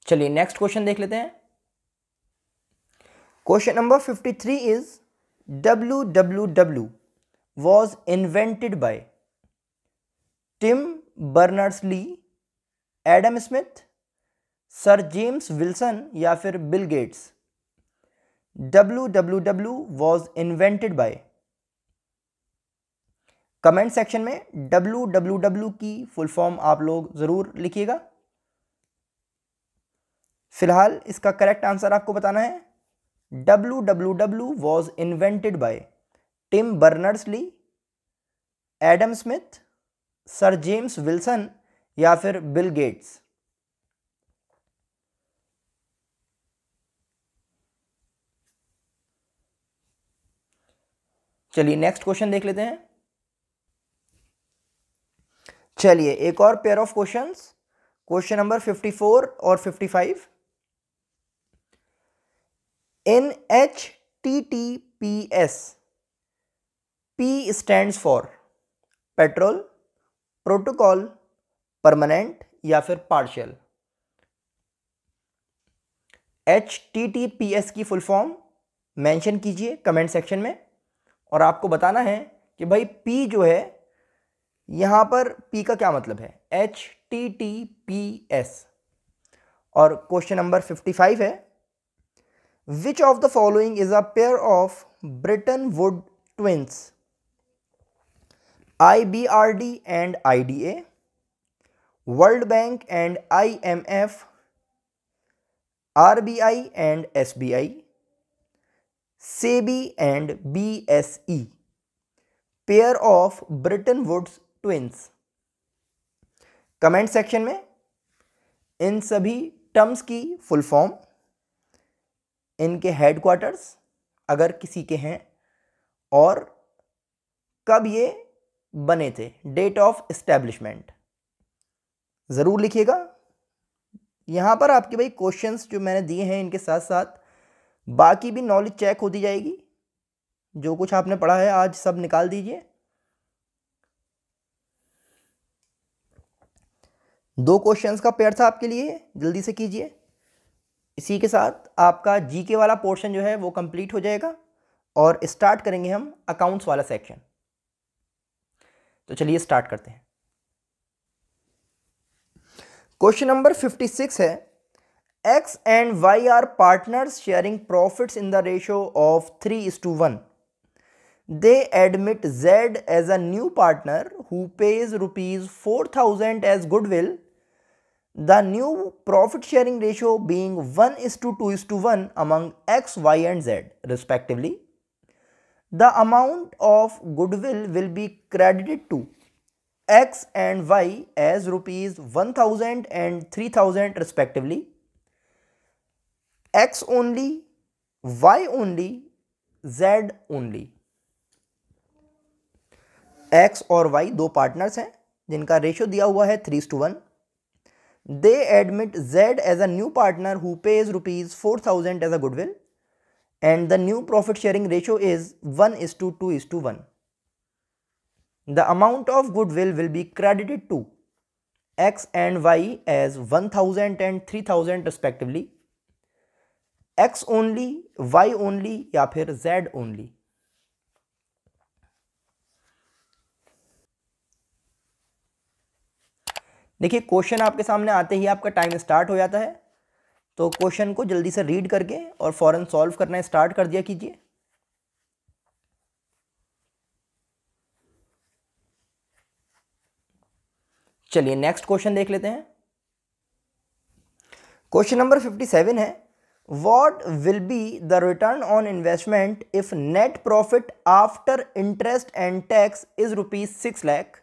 चलिए नेक्स्ट क्वेश्चन देख लेते हैं question number fifty three is W W W was invented by Tim Berners Lee Adam Smith Sir James Wilson या फिर Bill Gates W W W was invented by comment section में W W W की full form आप लोग ज़रूर लिखिएगा फिलहाल इसका करेक्ट आंसर आपको बताना है W W W was invented by Tim Berners Lee Adam Smith Sir James Wilson या फिर बिल गेट्स चलिए नेक्स्ट क्वेश्चन देख लेते हैं चलिए एक और pair of questions question number 54 और 55 in H T T P S P stand for petrol protocol permanent या फिर partial H T T P S की फुल फॉर्म मेंशन कीजिए कमेंट सेक्शन में और आपको बताना है कि भाई पी जो है यहां पर पी का क्या मतलब है H T T P S और क्वेश्चन नंबर फिफ्टी फाइव है Which of the following is a pair of Bretton Woods twins? IBRD and IDA, World Bank and IMF, RBI and SBI, SEBI and BSE. Pair of Bretton Woods twins comment section में इन सभी terms की full form इनके headquarters अगर किसी के हैं और कब ये बने थे डेट ऑफ इस्टेब्लिशमेंट ज़रूर लिखिएगा यहाँ पर आपके भाई क्वेश्चंस जो मैंने दिए हैं इनके साथ साथ बाकी भी नॉलेज चेक होती जाएगी जो कुछ आपने पढ़ा है आज सब निकाल दीजिए दो क्वेश्चंस का पेयर था आपके लिए जल्दी से कीजिए इसी के साथ आपका जी के वाला पोर्शन जो है वो कंप्लीट हो जाएगा और स्टार्ट करेंगे हम अकाउंट्स वाला सेक्शन तो चलिए स्टार्ट करते हैं क्वेश्चन नंबर फिफ्टी सिक्स है X and Y are partners sharing profits in the ratio of three is to one they admit Z as a new partner who pays rupees four thousand as goodwill the new profit sharing ratio being one is to two is to one among X Y and Z respectively the amount of goodwill will be credited to X and Y as rupees one thousand and three thousand respectively X only Y only Z only X और Y दो partners हैं जिनका ratio दिया हुआ है three two one They admit Z as a new partner who pays rupees 4000 as a goodwill and the new profit sharing ratio is 1 is to 2 is to 1. The amount of goodwill will be credited to X and Y as 1000 and 3000 respectively. X only, Y only or Z only. देखिए question आपके सामने आते ही आपका time start हो जाता है तो question को जल्दी से रीड करके और फ़ौरन सॉल्व करना स्टार्ट कर दिया कीजिए चलिए नेक्स्ट क्वेश्चन देख लेते हैं क्वेश्चन नंबर फिफ्टी सेवन है what will be the return on investment if net profit after interest and tax is rupees six lakh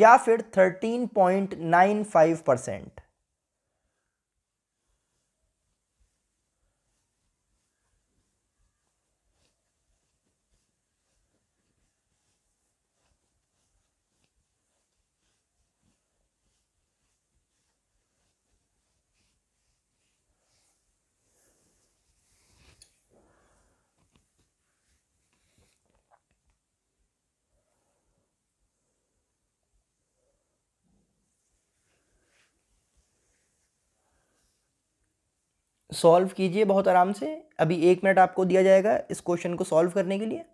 या फिर 13.95 परसेंट सॉल्व कीजिए बहुत आराम से अभी एक मिनट आपको दिया जाएगा इस क्वेश्चन को सॉल्व करने के लिए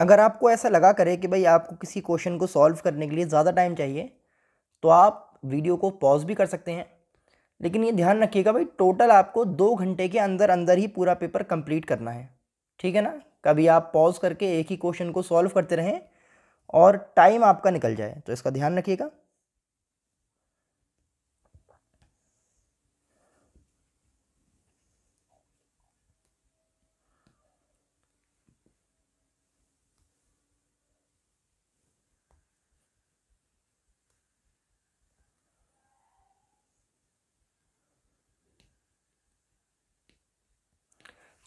अगर आपको ऐसा लगा करे कि भाई आपको किसी क्वेश्चन को सॉल्व करने के लिए ज़्यादा टाइम चाहिए तो आप वीडियो को पॉज भी कर सकते हैं लेकिन ये ध्यान रखिएगा भाई टोटल आपको दो घंटे के अंदर अंदर ही पूरा पेपर कंप्लीट करना है ठीक है ना कभी आप पॉज करके एक ही क्वेश्चन को सॉल्व करते रहें और टाइम आपका निकल जाए तो इसका ध्यान रखिएगा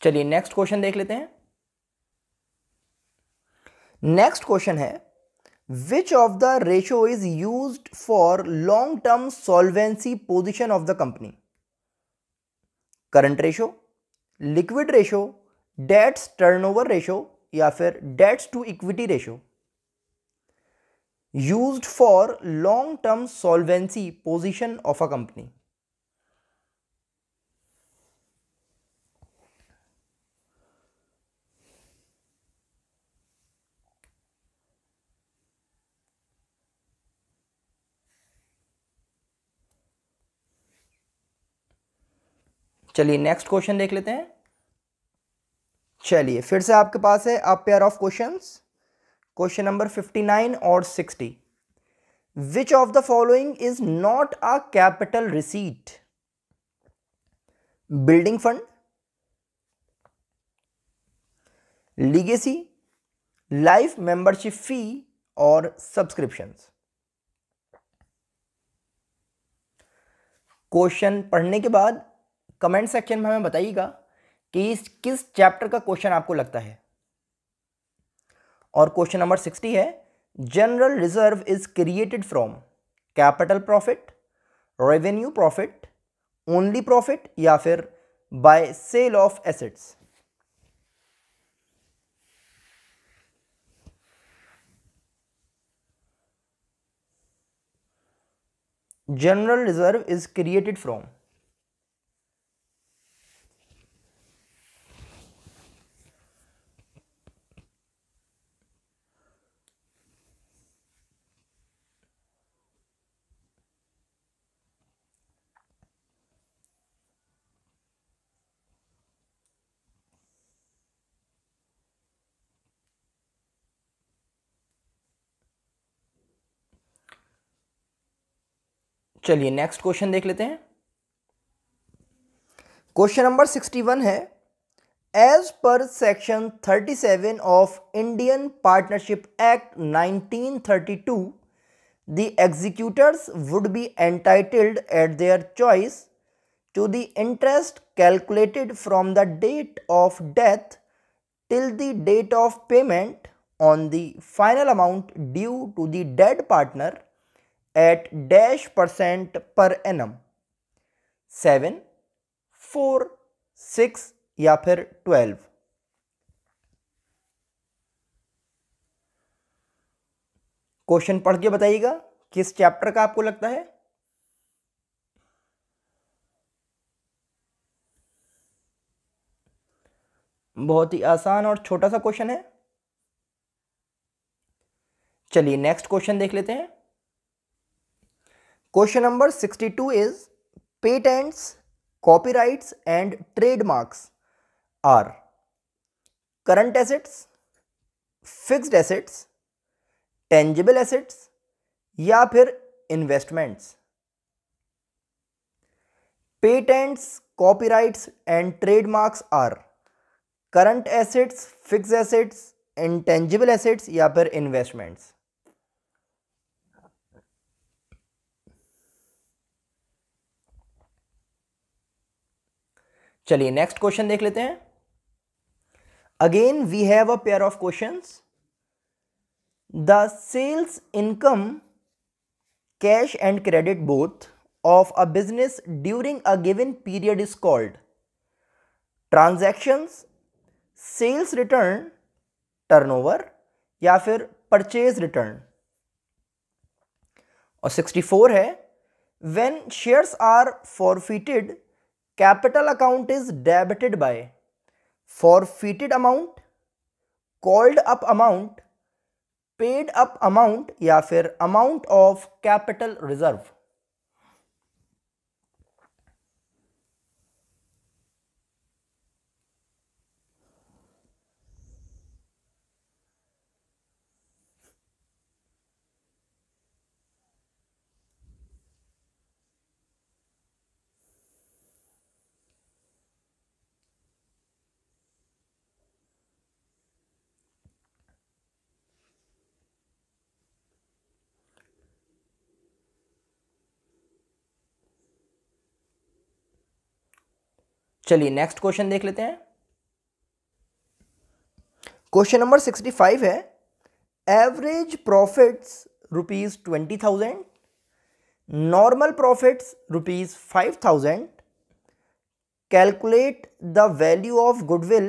चलिए नेक्स्ट क्वेश्चन देख लेते हैं नेक्स्ट क्वेश्चन है which of the ratio is use for long term solvency position of the company current ratio liquid ratio debts turnover ratio या फिर debts to equity ratio use for long term solvency position of a company चलिए next question देख लेते हैं चलिए फिर से आपके पास है आप pair of questions question number fifty nine और sixty which of the following is not a capital receipt building fund legacy life membership fee और सब्सक्रिप्शंस क्वेश्चन पढ़ने के बाद कमेंट सेक्शन में हमें बताइएगा कि इस किस चैप्टर का क्वेश्चन आपको लगता है और क्वेश्चन नंबर सिक्सटी है general reserve is created from capital profit revenue profit only profit या फिर by sale of assets general reserve is created from चलिए नेक्स्ट क्वेश्चन देख लेते हैं क्वेश्चन नंबर सिक्सटी वन है as per section thirty seven of Indian partnership act nineteen thirty two the executors would be entitled at their choice to the interest calculated from the date of death till the date of payment on the final amount due to the dead partner at dash percent per annum seven four six या फिर twelve question पढ़ के बताइएगा किस chapter का आपको लगता है बहुत ही आसान और छोटा सा क्वेश्चन है चलिए नेक्स्ट क्वेश्चन देख लेते हैं Question number 62 is patents, copyrights and trademarks are current assets, fixed assets, tangible assets या फिर investments patents copyrights and trademarks are current assets fixed assets intangible assets या फिर इन्वेस्टमेंट्स चलिए नेक्स्ट क्वेश्चन देख लेते हैं again we have a pair of question the sales income cash and credit both of a business during a given period is called transactions sales return turnover या फिर purchase return और 64 है when shares are forfeited capital account is debited by for फीटेड amount called up amount paid up amount या फिर amount of capital reserve चलिए next question देख लेते हैं क्वेश्चन नंबर सिक्सटी फाइव है average profits rupees twenty thousand normal profits rupees five thousand calculate the value of goodwill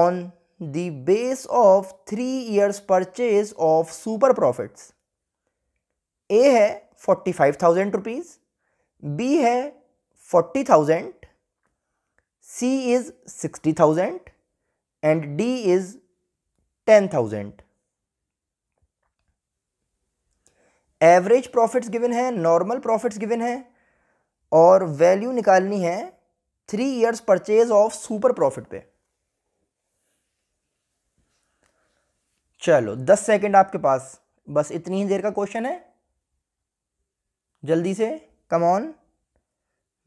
on the base of three years purchase of super profits A है forty five thousand rupees B है forty thousand C is sixty thousand and D is ten thousand average profits given है normal profits given है और value निकालनी है three years purchase of super profit पे चलो दस सेकंड आपके पास बस इतनी ही देर का क्वेश्चन है जल्दी से come on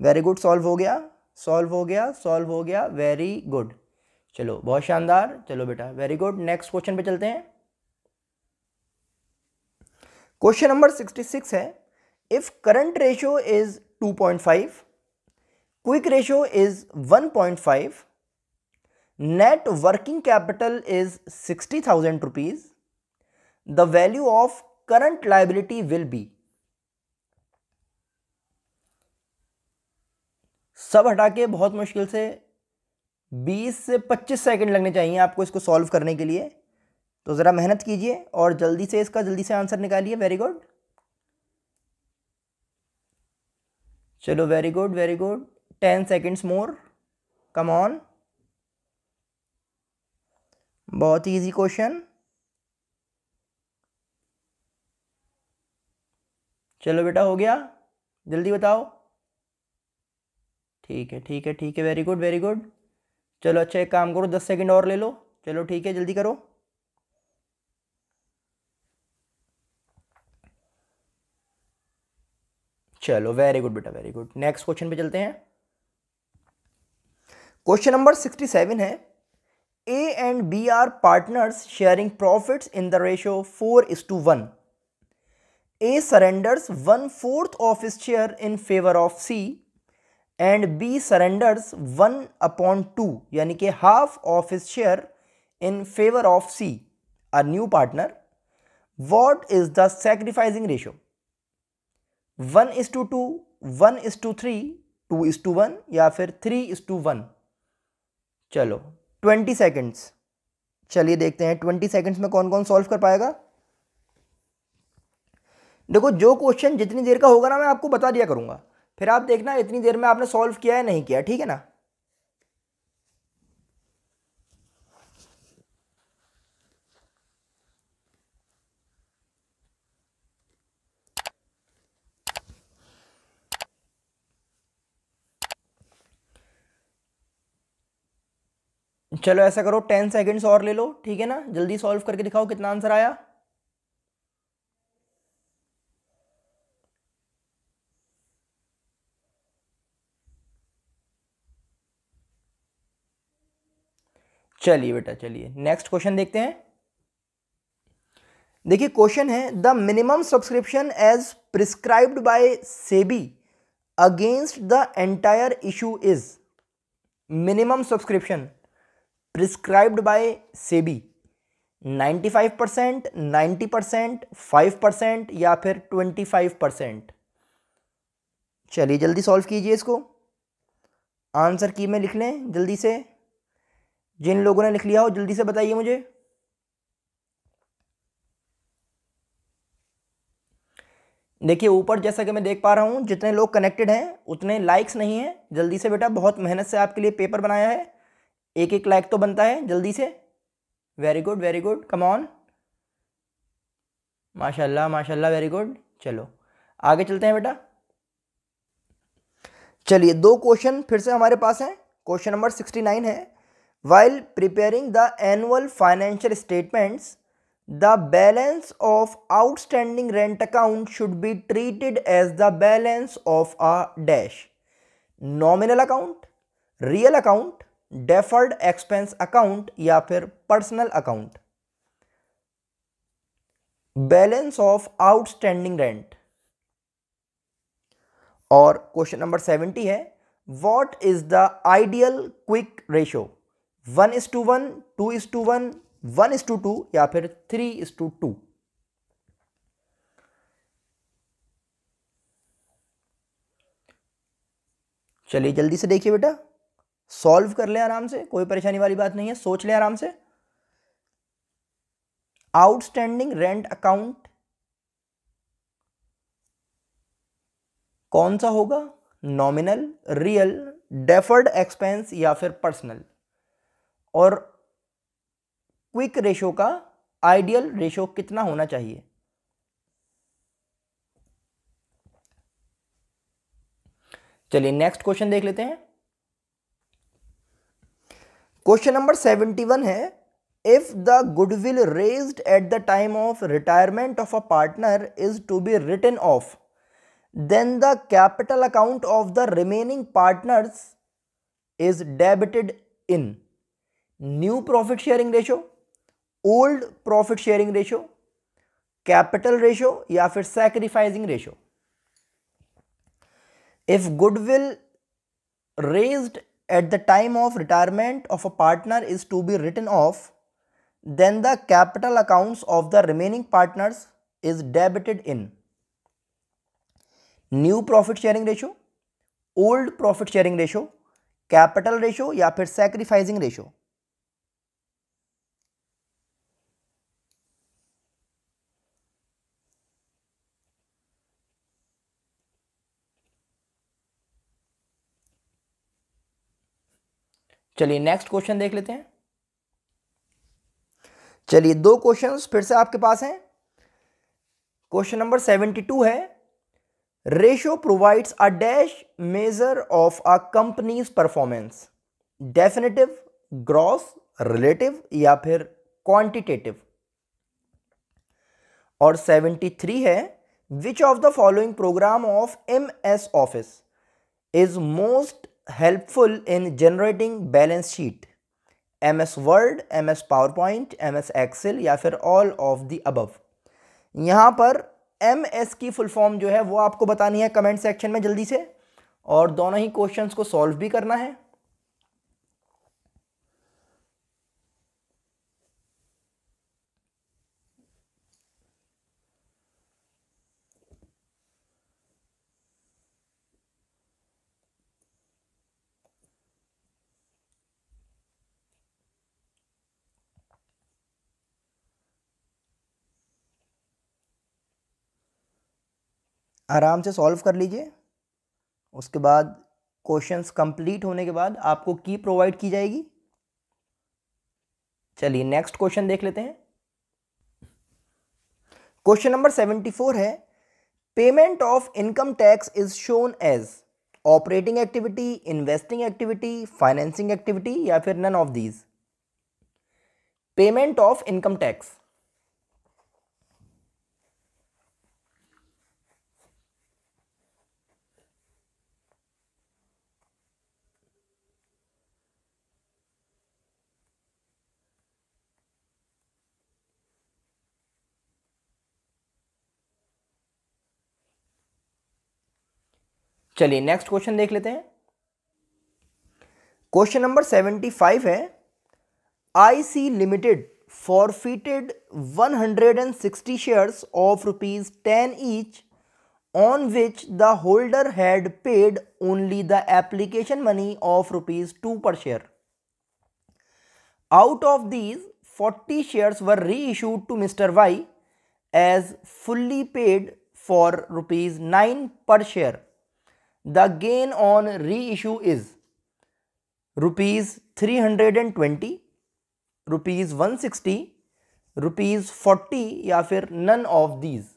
very good solve हो गया सॉल्व हो गया सॉल्व हो गया वेरी गुड चलो बहुत शानदार चलो बेटा वेरी गुड नेक्स्ट क्वेश्चन पे चलते हैं क्वेश्चन नंबर सिक्सटी सिक्स है if current ratio is two point five quick ratio is one point five net working capital is sixty thousand rupees the value of current liability will be सब हटा के बहुत मुश्किल से 20 से 25 second लगने चाहिए आपको इसको सॉल्व करने के लिए तो ज़रा मेहनत कीजिए और जल्दी से इसका जल्दी से आंसर निकालिए वेरी गुड चलो very good very good ten seconds more come on बहुत ही ईजी क्वेश्चन चलो बेटा हो गया जल्दी बताओ ठीक है ठीक है ठीक है वेरी गुड वेरी गुड चलो अच्छा एक काम करो दस सेकंड और ले लो चलो ठीक है जल्दी करो चलो वेरी गुड बेटा वेरी गुड नेक्स्ट क्वेश्चन पे चलते हैं क्वेश्चन नंबर सिक्सटी सेवन है A and B are partners sharing profits in the ratio four is to one A surrenders one fourth of his share in favour of C and B surrenders one upon two यानी कि half of his share in favour of C are new partner what is the sacrificing ratio one is to two one is to three two is to one या फिर three is to one चलो twenty seconds चलिए देखते हैं twenty seconds में कौन कौन solve कर पाएगा देखो जो क्वेश्चन जितनी देर का होगा ना मैं आपको बता दिया करूंगा फिर आप देखना इतनी देर में आपने सॉल्व किया है नहीं किया ठीक है ना चलो ऐसा करो टेन सेकेंड्स और ले लो ठीक है ना जल्दी सॉल्व करके दिखाओ कितना आंसर आया चलिए बेटा चलिए नेक्स्ट क्वेश्चन देखते हैं देखिए क्वेश्चन है the minimum subscription as prescribed by SEBI against the entire issue is minimum subscription prescribed by SEBI 95 percent ninety percent five percent या फिर 25 परसेंट चलिए जल्दी सॉल्व कीजिए इसको आंसर की में लिख लें जल्दी से जिन लोगों ने लिख लिया हो जल्दी से बताइए मुझे देखिए ऊपर जैसा कि मैं देख पा रहा हूँ जितने लोग कनेक्टेड हैं उतने लाइक्स नहीं हैं जल्दी से बेटा बहुत मेहनत से आपके लिए पेपर बनाया है एक एक लाइक तो बनता है जल्दी से very good very good come on माशाल्लाह माशाल्लाह वेरी गुड चलो आगे चलते हैं बेटा चलिए दो क्वेश्चन फिर से हमारे पास हैं क्वेश्चन नंबर सिक्सटी नाइन है while preparing the annual financial statements the balance of outstanding rent account should be treated as the balance of a dash nominal account real account deferred expense account या फिर personal account balance of outstanding rent और question number seventy है what is the ideal quick ratio one is to one two is to one one is to two या फिर three is to to चलिए जल्दी से देखिए बेटा solve कर ले आराम से कोई परेशानी वाली बात नहीं है सोच लें आराम से आउटस्टैंडिंग रेंट अकाउंट कौन सा होगा नॉमिनल रियल डेफर्ड एक्सपेंस या फिर पर्सनल और क्विक रेशो का आइडियल रेशो कितना होना चाहिए चलिए नेक्स्ट क्वेश्चन देख लेते हैं क्वेश्चन नंबर सेवेंटी वन है if the goodwill raised at the time of retirement of a partner is to be return of then the capital account of the remaining partners is debited in new profit sharing ratio old profit sharing ratio capital ratio या फिर sacrificing ratio if goodwill raise at the time of retirement of a partner is to be return of then the capital account of the remaining partners is debited in new profit sharing ratio old profit sharing ratio capital ratio या फिर sacrificing ratio चलिए next question देख लेते हैं चलिए दो question फिर से आपके पास हैं क्वेश्चन नंबर सेवेंटी टू है ratio provides a dash measure of a company's performance definitive gross relative या फिर क्वांटिटेटिव और सेवेंटी थ्री है which of the following program of M S office is most helpful in generating balance sheet MS Word, MS PowerPoint, MS Excel या फिर all of the above यहाँ पर MS की full form जो है वो आपको बतानी है कमेंट सेक्शन में जल्दी से और दोनों ही क्वेश्चंस को सॉल्व भी करना है आराम से सॉल्व कर लीजिए उसके बाद क्वेश्चंस कंप्लीट होने के बाद आपको की प्रोवाइड की जाएगी चलिए नेक्स्ट क्वेश्चन देख लेते हैं क्वेश्चन नंबर सेवेंटी फोर है payment of income tax is shown as operating activity investing activity financing activity या फिर none of these payment of income tax चलिए नेक्स्ट क्वेश्चन देख लेते हैं क्वेश्चन नंबर सेवेंटी फाइव है IC limited forfeited one hundred and sixty share of rupees ten each on which the holder had paid only the application money of rupees two per share out of these forty shares were reissued to mister Y as fully paid for rupees nine per share the gain on reissue is rupees 320 rupees 160 rupees 40 या none of these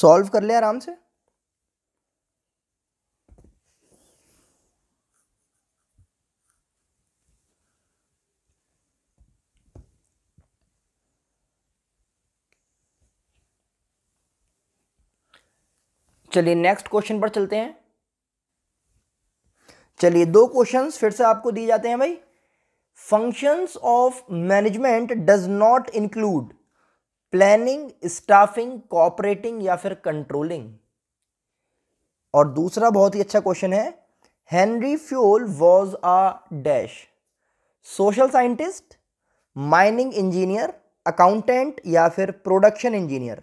solve कर ले आराम से चलिए next question पर चलते हैं चलिए दो क्वेश्चंस फिर से आपको दिए जाते हैं भाई functions of management does not include planning staffing cooperating या फिर कंट्रोलिंग और दूसरा बहुत ही अच्छा क्वेश्चन है Henry Fayol was a dash social scientist mining engineer accountant या फिर प्रोडक्शन इंजीनियर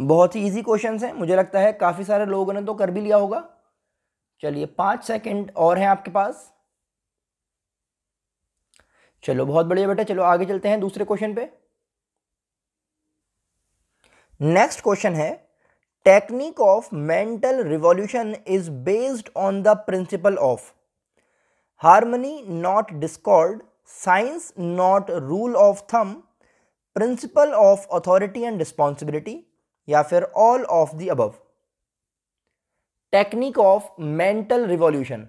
बहुत ही इजी क्वेश्चन हैं मुझे लगता है काफ़ी सारे लोगों ने तो कर भी लिया होगा चलिए पाँच सेकंड और हैं आपके पास चलो बहुत बढ़िया बेटा चलो आगे चलते हैं दूसरे क्वेश्चन पे नेक्स्ट क्वेश्चन है technique of mental revolution is based on the principle of harmony not discord science not rule of thumb principle of authority and responsibility या फिर all of the above technique of mental revolution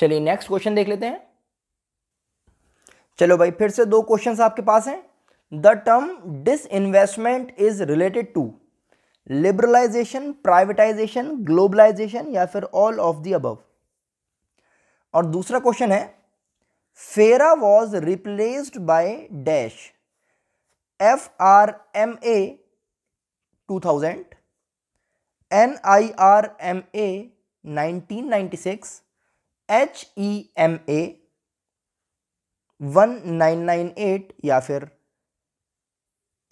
चलिए next question देख लेते हैं चलो भाई फिर से दो क्वेश्चन आपके पास हैं the term disinvestment is related to liberalisation privatisation globalisation या फिर ऑल ऑफ द अब और दूसरा क्वेश्चन है FERA was replaced by dash F R M A two thousand N I R M A nineteen ninety six H E M A one nine nine eight या फिर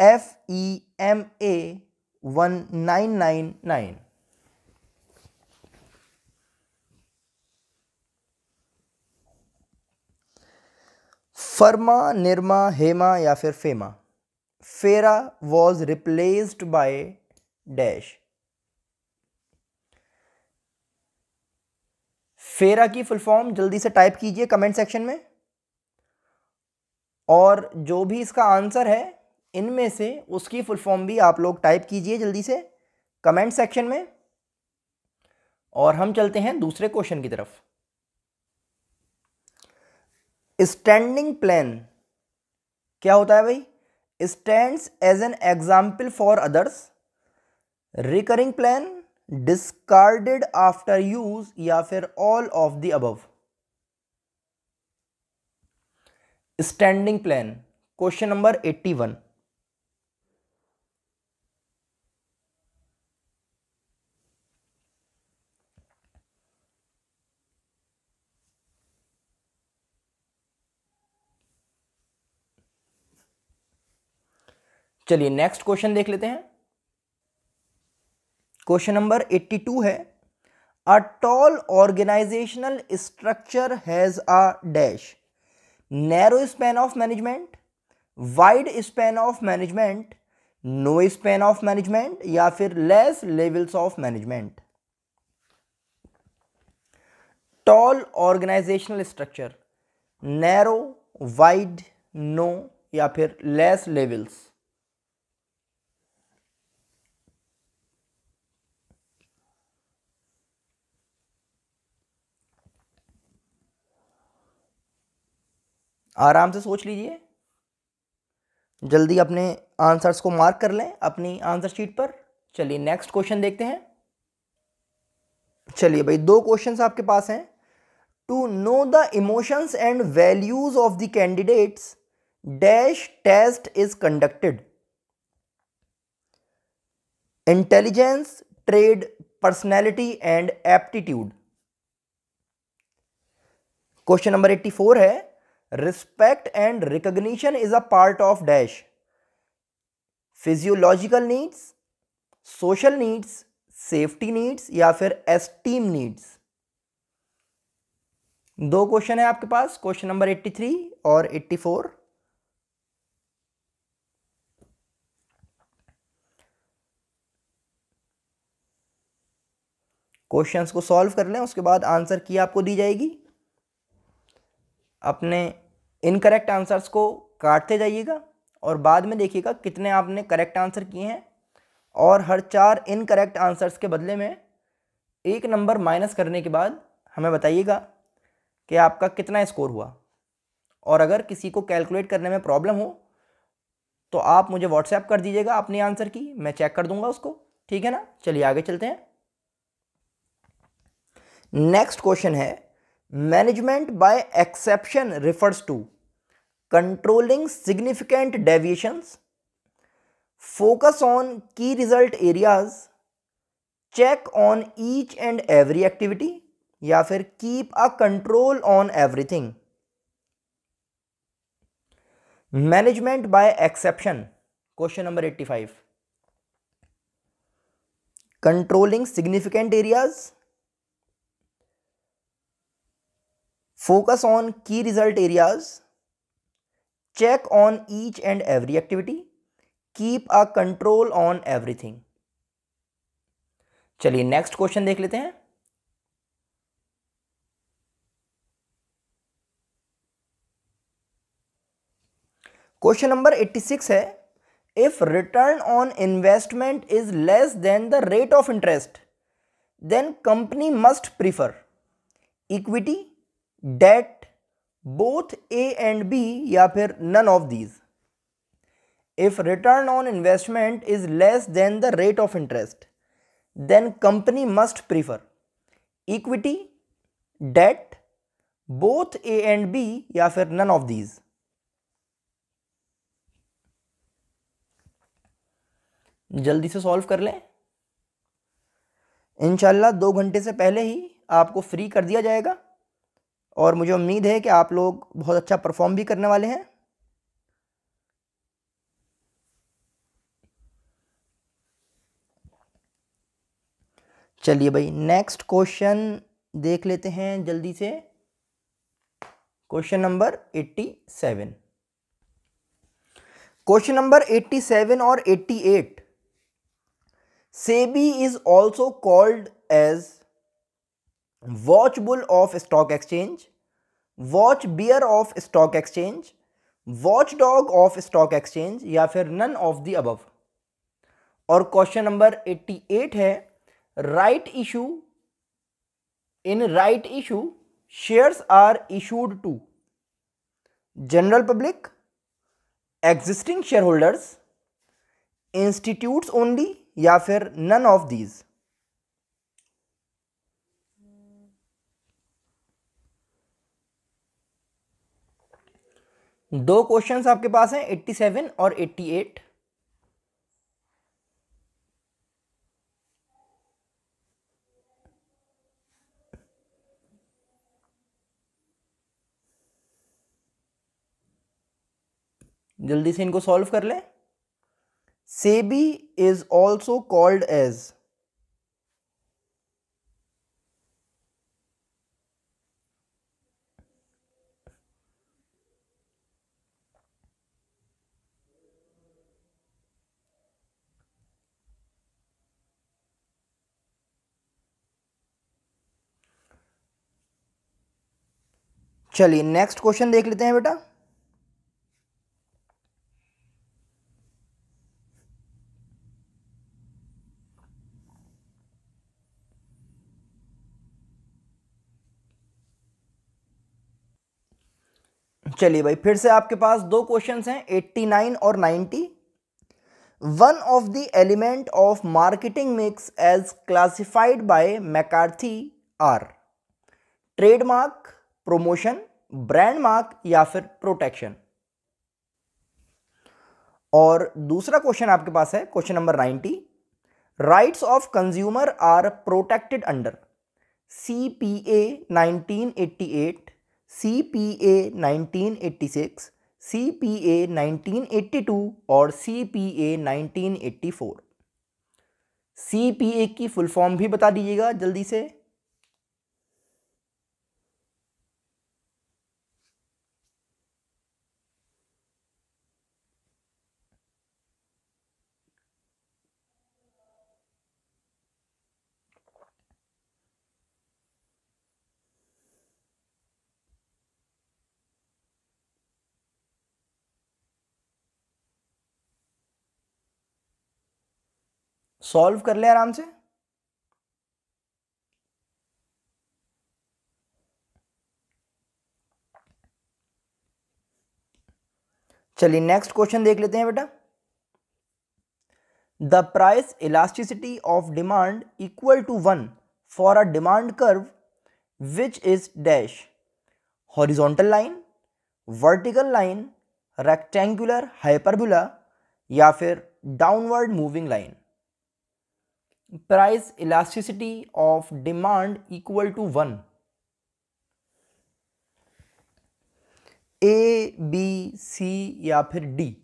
F E M A one nine nine nine FRMA NIRMA HEMA या फिर FEMA फेरा was replaced by dash फेरा की full form जल्दी से type कीजिए कमेंट सेक्शन में और जो भी इसका आंसर है इनमें से उसकी फुल फॉर्म भी आप लोग टाइप कीजिए जल्दी से कमेंट सेक्शन में और हम चलते हैं दूसरे क्वेश्चन की तरफ स्टैंडिंग प्लान क्या होता है भाई stand as an example for others recurring plan discarded after use या फिर all of the above standing plan question number eighty one चलिए नेक्स्ट क्वेश्चन देख लेते हैं क्वेश्चन नंबर 82 है a tall organisational structure has a dash narrow span of management wide span of management no span of management या फिर less levels of management tall organisational structure narrow wide no या फिर less levels आराम से सोच लीजिए जल्दी अपने आंसर्स को मार्क कर लें अपनी आंसर शीट पर चलिए नेक्स्ट क्वेश्चन देखते हैं चलिए भाई दो क्वेश्चन आपके पास हैं to know the emotions and values of the candidates dash test is conducted intelligence trade personality and aptitude question number eighty four है respect and recognition is a part of dash physiological needs social needs safety needs या फिर esteem needs दो question है आपके पास question number 83 और 84 questions को solve कर लें उसके बाद आंसर की आपको दी जाएगी अपने इनकरेक्ट आंसर्स को काटते जाइएगा और बाद में देखिएगा कितने आपने करेक्ट आंसर किए हैं और हर चार इनकरेक्ट आंसर्स के बदले में एक नंबर माइनस करने के बाद हमें बताइएगा कि आपका कितना स्कोर हुआ और अगर किसी को कैलकुलेट करने में प्रॉब्लम हो तो आप मुझे व्हाट्सएप कर दीजिएगा अपनी आंसर की मैं चेक कर दूंगा उसको ठीक है ना चलिए आगे चलते हैं नेक्स्ट क्वेश्चन है Management by exception refers to controlling significant deviations, focus on key result areas, check on each and every activity या फिर keep a control on everything. Management by exception. Question number 85. Controlling significant areas, focus on key result areas check on each and every activity keep a control on everything चलिए next question देख लेते हैं question number 86 है if return on investment is less than the rate of interest then company must prefer equity debt both A and B या फिर none of these if return on investment is less than the rate of interest then company must prefer equity debt both A and B या फिर none of these जल्दी से solve कर लें इनशाला दो घंटे से पहले ही आपको फ्री कर दिया जाएगा और मुझे उम्मीद है कि आप लोग बहुत अच्छा परफॉर्म भी करने वाले हैं चलिए भाई नेक्स्ट क्वेश्चन देख लेते हैं जल्दी से question number eighty seven question number eighty seven और eighty eight SEBI is also called as watch bull of stock exchange watch bear of stock exchange watch dog of stock exchange या फिर none of the above और question number 88 है right issue in right issue shares are issued to general public existing share holders institutes only या फिर none of these दो questions आपके पास हैं 87 और 88 जल्दी से इनको सॉल्व कर लें SEBI is also called as चलिए नेक्स्ट क्वेश्चन देख लेते हैं बेटा चलिए भाई फिर से आपके पास दो क्वेश्चंस हैं 89 और 90 one of the element of marketing mix as classified by McCarthy are trademark promotion brand mark या फिर प्रोटेक्शन और दूसरा क्वेश्चन आपके पास है question number ninety rights of consumer are protected under C P A nineteen eighty eight C P A nineteen eighty six C P A nineteen eighty two और C P A nineteen eighty four C P A की full form भी बता दीजिएगा जल्दी से solve कर ले आराम से चलिए नेक्स्ट क्वेश्चन देख लेते हैं बेटा the price elasticity of demand equal to one for a demand curve which is dash horizontal line vertical line rectangular hyperbola या फिर downward moving line price elasticity of demand equal to one A B C या फिर D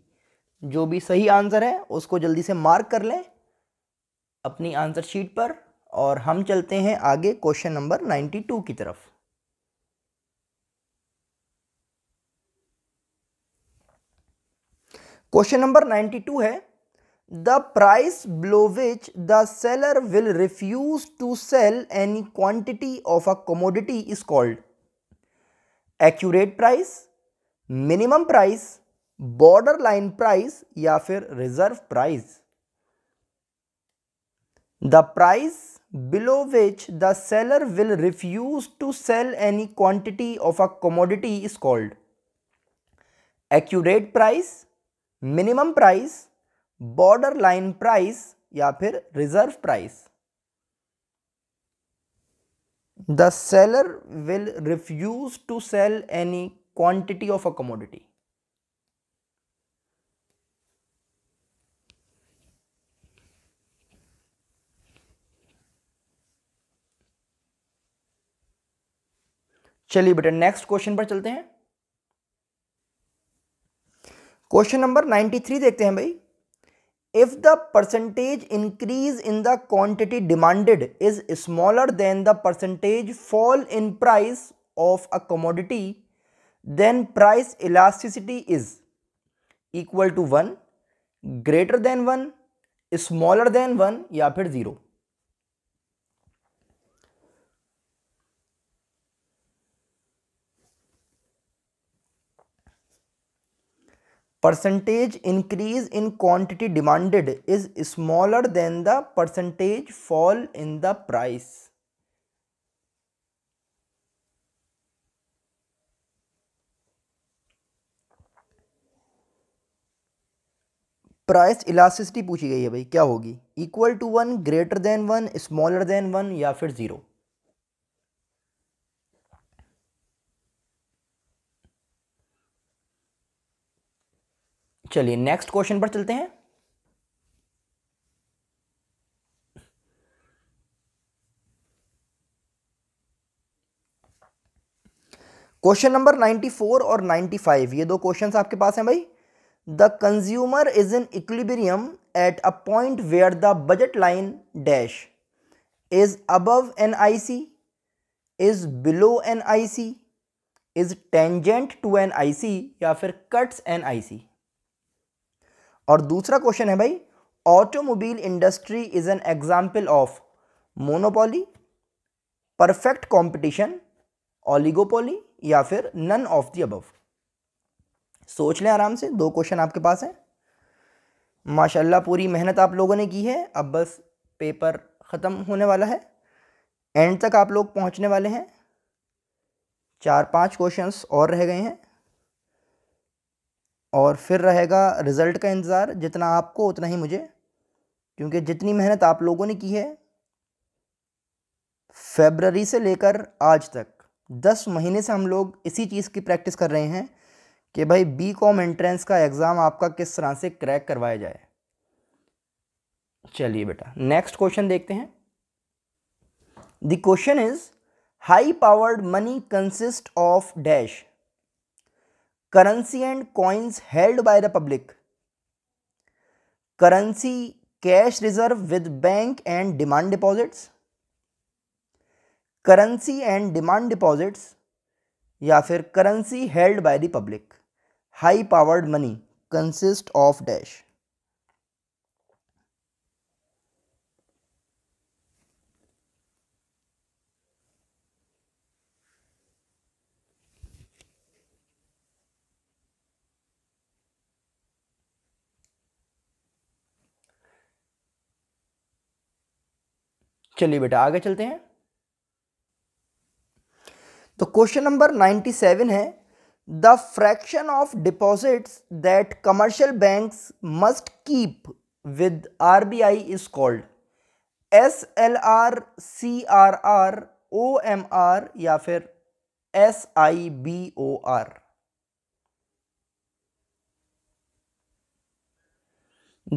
जो भी सही answer है उसको जल्दी से मार्क कर लें अपनी आंसर शीट पर और हम चलते हैं आगे क्वेश्चन नंबर नाइन्टी टू की तरफ क्वेश्चन नंबर नाइन्टी टू है the price below which the seller will refuse to sell any quantity of a commodity is called accurate price, minimum price, borderline price या फिर reserve price. The price below which the seller will refuse to sell any quantity of a commodity is called accurate price, minimum price, border line price या फिर reserve price the seller will refuse to sell any quantity of a commodity चलिए बेटा next question पर चलते हैं question number 93 देखते हैं भाई if the percentage increase in the quantity demanded is smaller than the percentage fall in price of a commodity, then price elasticity is equal to 1, greater than 1, smaller than 1 या फिर 0. Percentage increase in quantity demanded is smaller than the percentage fall in the price price elasticity पूछी गई है भाई क्या होगी equal to one greater than one smaller than one या फिर जीरो चलिए नेक्स्ट क्वेश्चन पर चलते हैं क्वेश्चन नंबर 94 और 95 ये दो क्वेश्चंस आपके पास हैं भाई the consumer is in equilibrium at a point where the budget line dash is above an I C is below an I C is tangent to an I C या फिर cuts N I सी और दूसरा question है भाई automobile industry is an example of monopoly perfect competition oligopoly या फिर none of the above सोच लें आराम से दो क्वेश्चन आपके पास हैं माशाल्लाह पूरी मेहनत आप लोगों ने की है अब बस पेपर ख़त्म होने वाला है एंड तक आप लोग पहुंचने वाले हैं चार पांच क्वेश्चंस और रह गए हैं और फिर रहेगा रिज़ल्ट का इंतज़ार जितना आपको उतना ही मुझे क्योंकि जितनी मेहनत आप लोगों ने की है फेबररी से लेकर आज तक दस महीने से हम लोग इसी चीज़ की प्रैक्टिस कर रहे हैं कि भाई बी कॉम एंट्रेंस का एग्ज़ाम आपका किस तरह से क्रैक करवाया जाए चलिए बेटा नेक्स्ट क्वेश्चन देखते हैं the question is high powered money consist of dash currency and coins held by the public currency cash reserve with bank and demand deposits currency and demand deposits या फिर currency held by the public high powered money consist of dash चलिए बेटा आगे चलते हैं तो question number 97 है the fraction of deposits that commercial banks must keep with RBI is called S L R C R R O M R या फिर S I B O R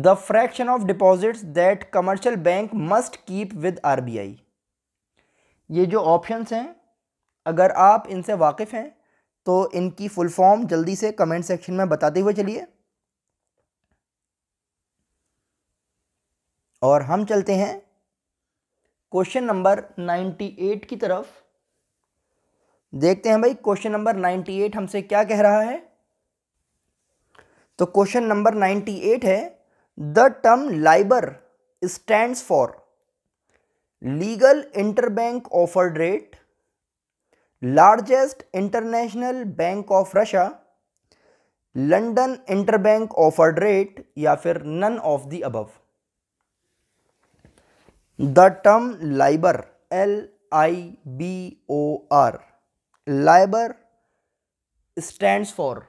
the fraction of deposits that commercial bank must keep with RBI ये जो options हैं अगर आप इनसे वाकिफ़ हैं तो इनकी फुल फॉर्म जल्दी से कमेंट सेक्शन में बताते हुए चलिए और हम चलते हैं क्वेश्चन नंबर 98 की तरफ देखते हैं भाई क्वेश्चन नंबर 98 हमसे क्या कह रहा है तो क्वेश्चन नंबर 98 है the term LIBOR stands for legal interbank offer rate largest international bank of Russia London interbank offer rate या फिर none of the above the term LIBOR L I B O R LIBOR stand for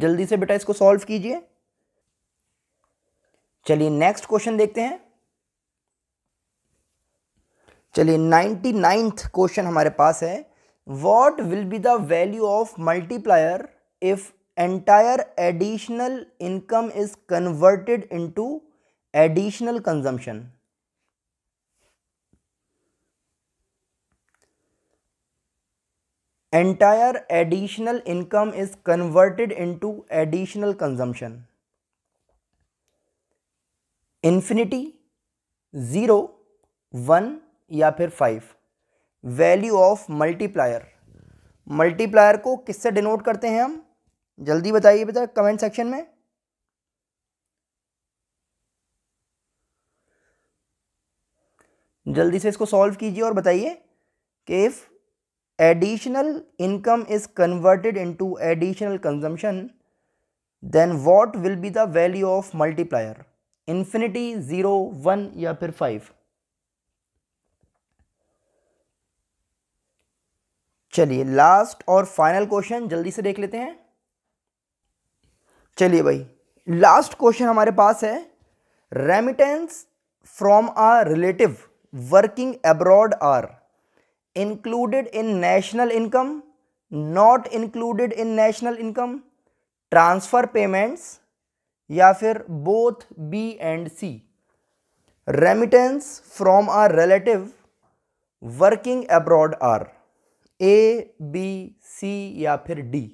जल्दी से बेटा इसको solve कीजिए चलिए next question देखते हैं चलिए नाइन्टी नाइन्थ क्वेश्चन हमारे पास है what will be the value of multiplier if entire additional income is converted into additional consumption entire additional income is converted into additional consumption infinity zero one या फिर five value of multiplier multiplier को किससे denote करते हैं हम जल्दी बताइए बेटा कमेंट सेक्शन में जल्दी से इसको सॉल्व कीजिए और बताइए कि if additional income is converted into additional consumption then what will be the value of multiplier infinity 0 1 या फिर 5 चलिए लास्ट और फाइनल क्वेश्चन जल्दी से देख लेते हैं चलिए भाई लास्ट क्वेश्चन हमारे पास है remittance from a relative working abroad are included in national income not included in national income transfer payments या फिर both B and C remittance from a relative working abroad are A B C या फिर D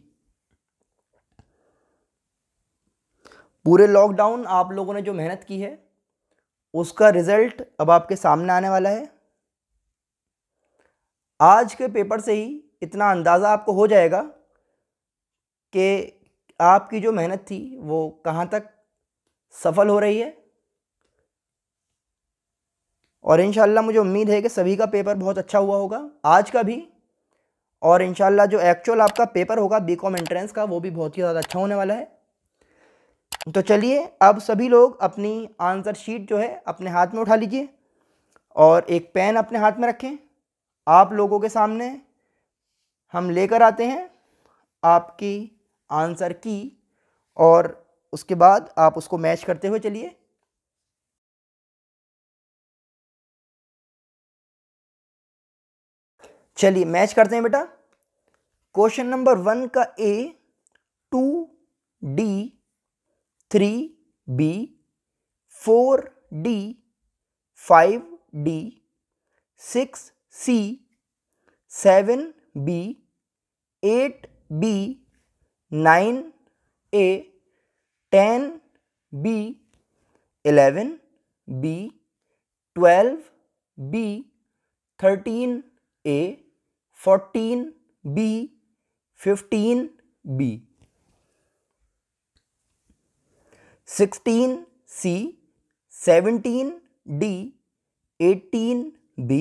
पूरे lockdown आप लोगों ने जो मेहनत की है उसका रिजल्ट अब आपके सामने आने वाला है आज के पेपर से ही इतना अंदाज़ा आपको हो जाएगा कि आपकी जो मेहनत थी वो कहाँ तक सफल हो रही है और इन मुझे उम्मीद है कि सभी का पेपर बहुत अच्छा हुआ होगा आज का भी और इन जो एक्चुअल आपका पेपर होगा बी कॉम एंट्रेंस का वो भी बहुत ही ज़्यादा अच्छा होने वाला है तो चलिए अब सभी लोग अपनी आंसर शीट जो है अपने हाथ में उठा लीजिए और एक पेन अपने हाथ में रखें आप लोगों के सामने हम लेकर आते हैं आपकी आंसर की और उसके बाद आप उसको मैच करते हुए चलिए चलिए मैच करते हैं बेटा क्वेश्चन नंबर वन का A two D three B four D five D six C seven B eight B nine A ten B eleven B twelve B thirteen A fourteen B fifteen B sixteen C seventeen D eighteen B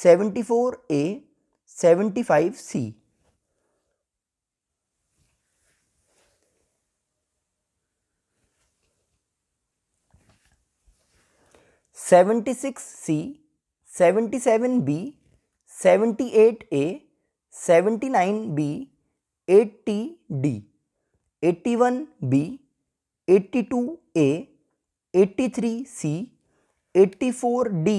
seventy four A seventy five C seventy six C seventy seven B seventy eight A seventy nine B eighty D eighty one B eighty two A eighty three C eighty four D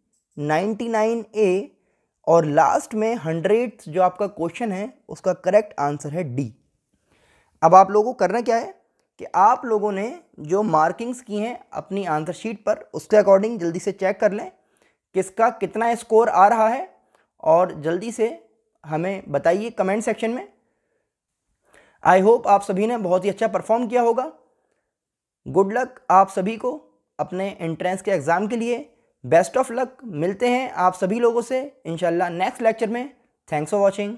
99 A और last में hundred जो आपका question है उसका correct answer है D अब आप लोगों को करना क्या है कि आप लोगों ने जो मार्किंग्स की हैं अपनी आंसर शीट पर उसके अकॉर्डिंग जल्दी से चेक कर लें किसका कितना स्कोर आ रहा है और जल्दी से हमें बताइए कमेंट सेक्शन में आई होप आप सभी ने बहुत ही अच्छा परफॉर्म किया होगा गुड लक आप सभी को अपने एंट्रेंस के एग्ज़ाम के लिए बेस्ट ऑफ लक मिलते हैं आप सभी लोगों से इनशाला नेक्स्ट लेक्चर में थैंक्स फॉर वॉचिंग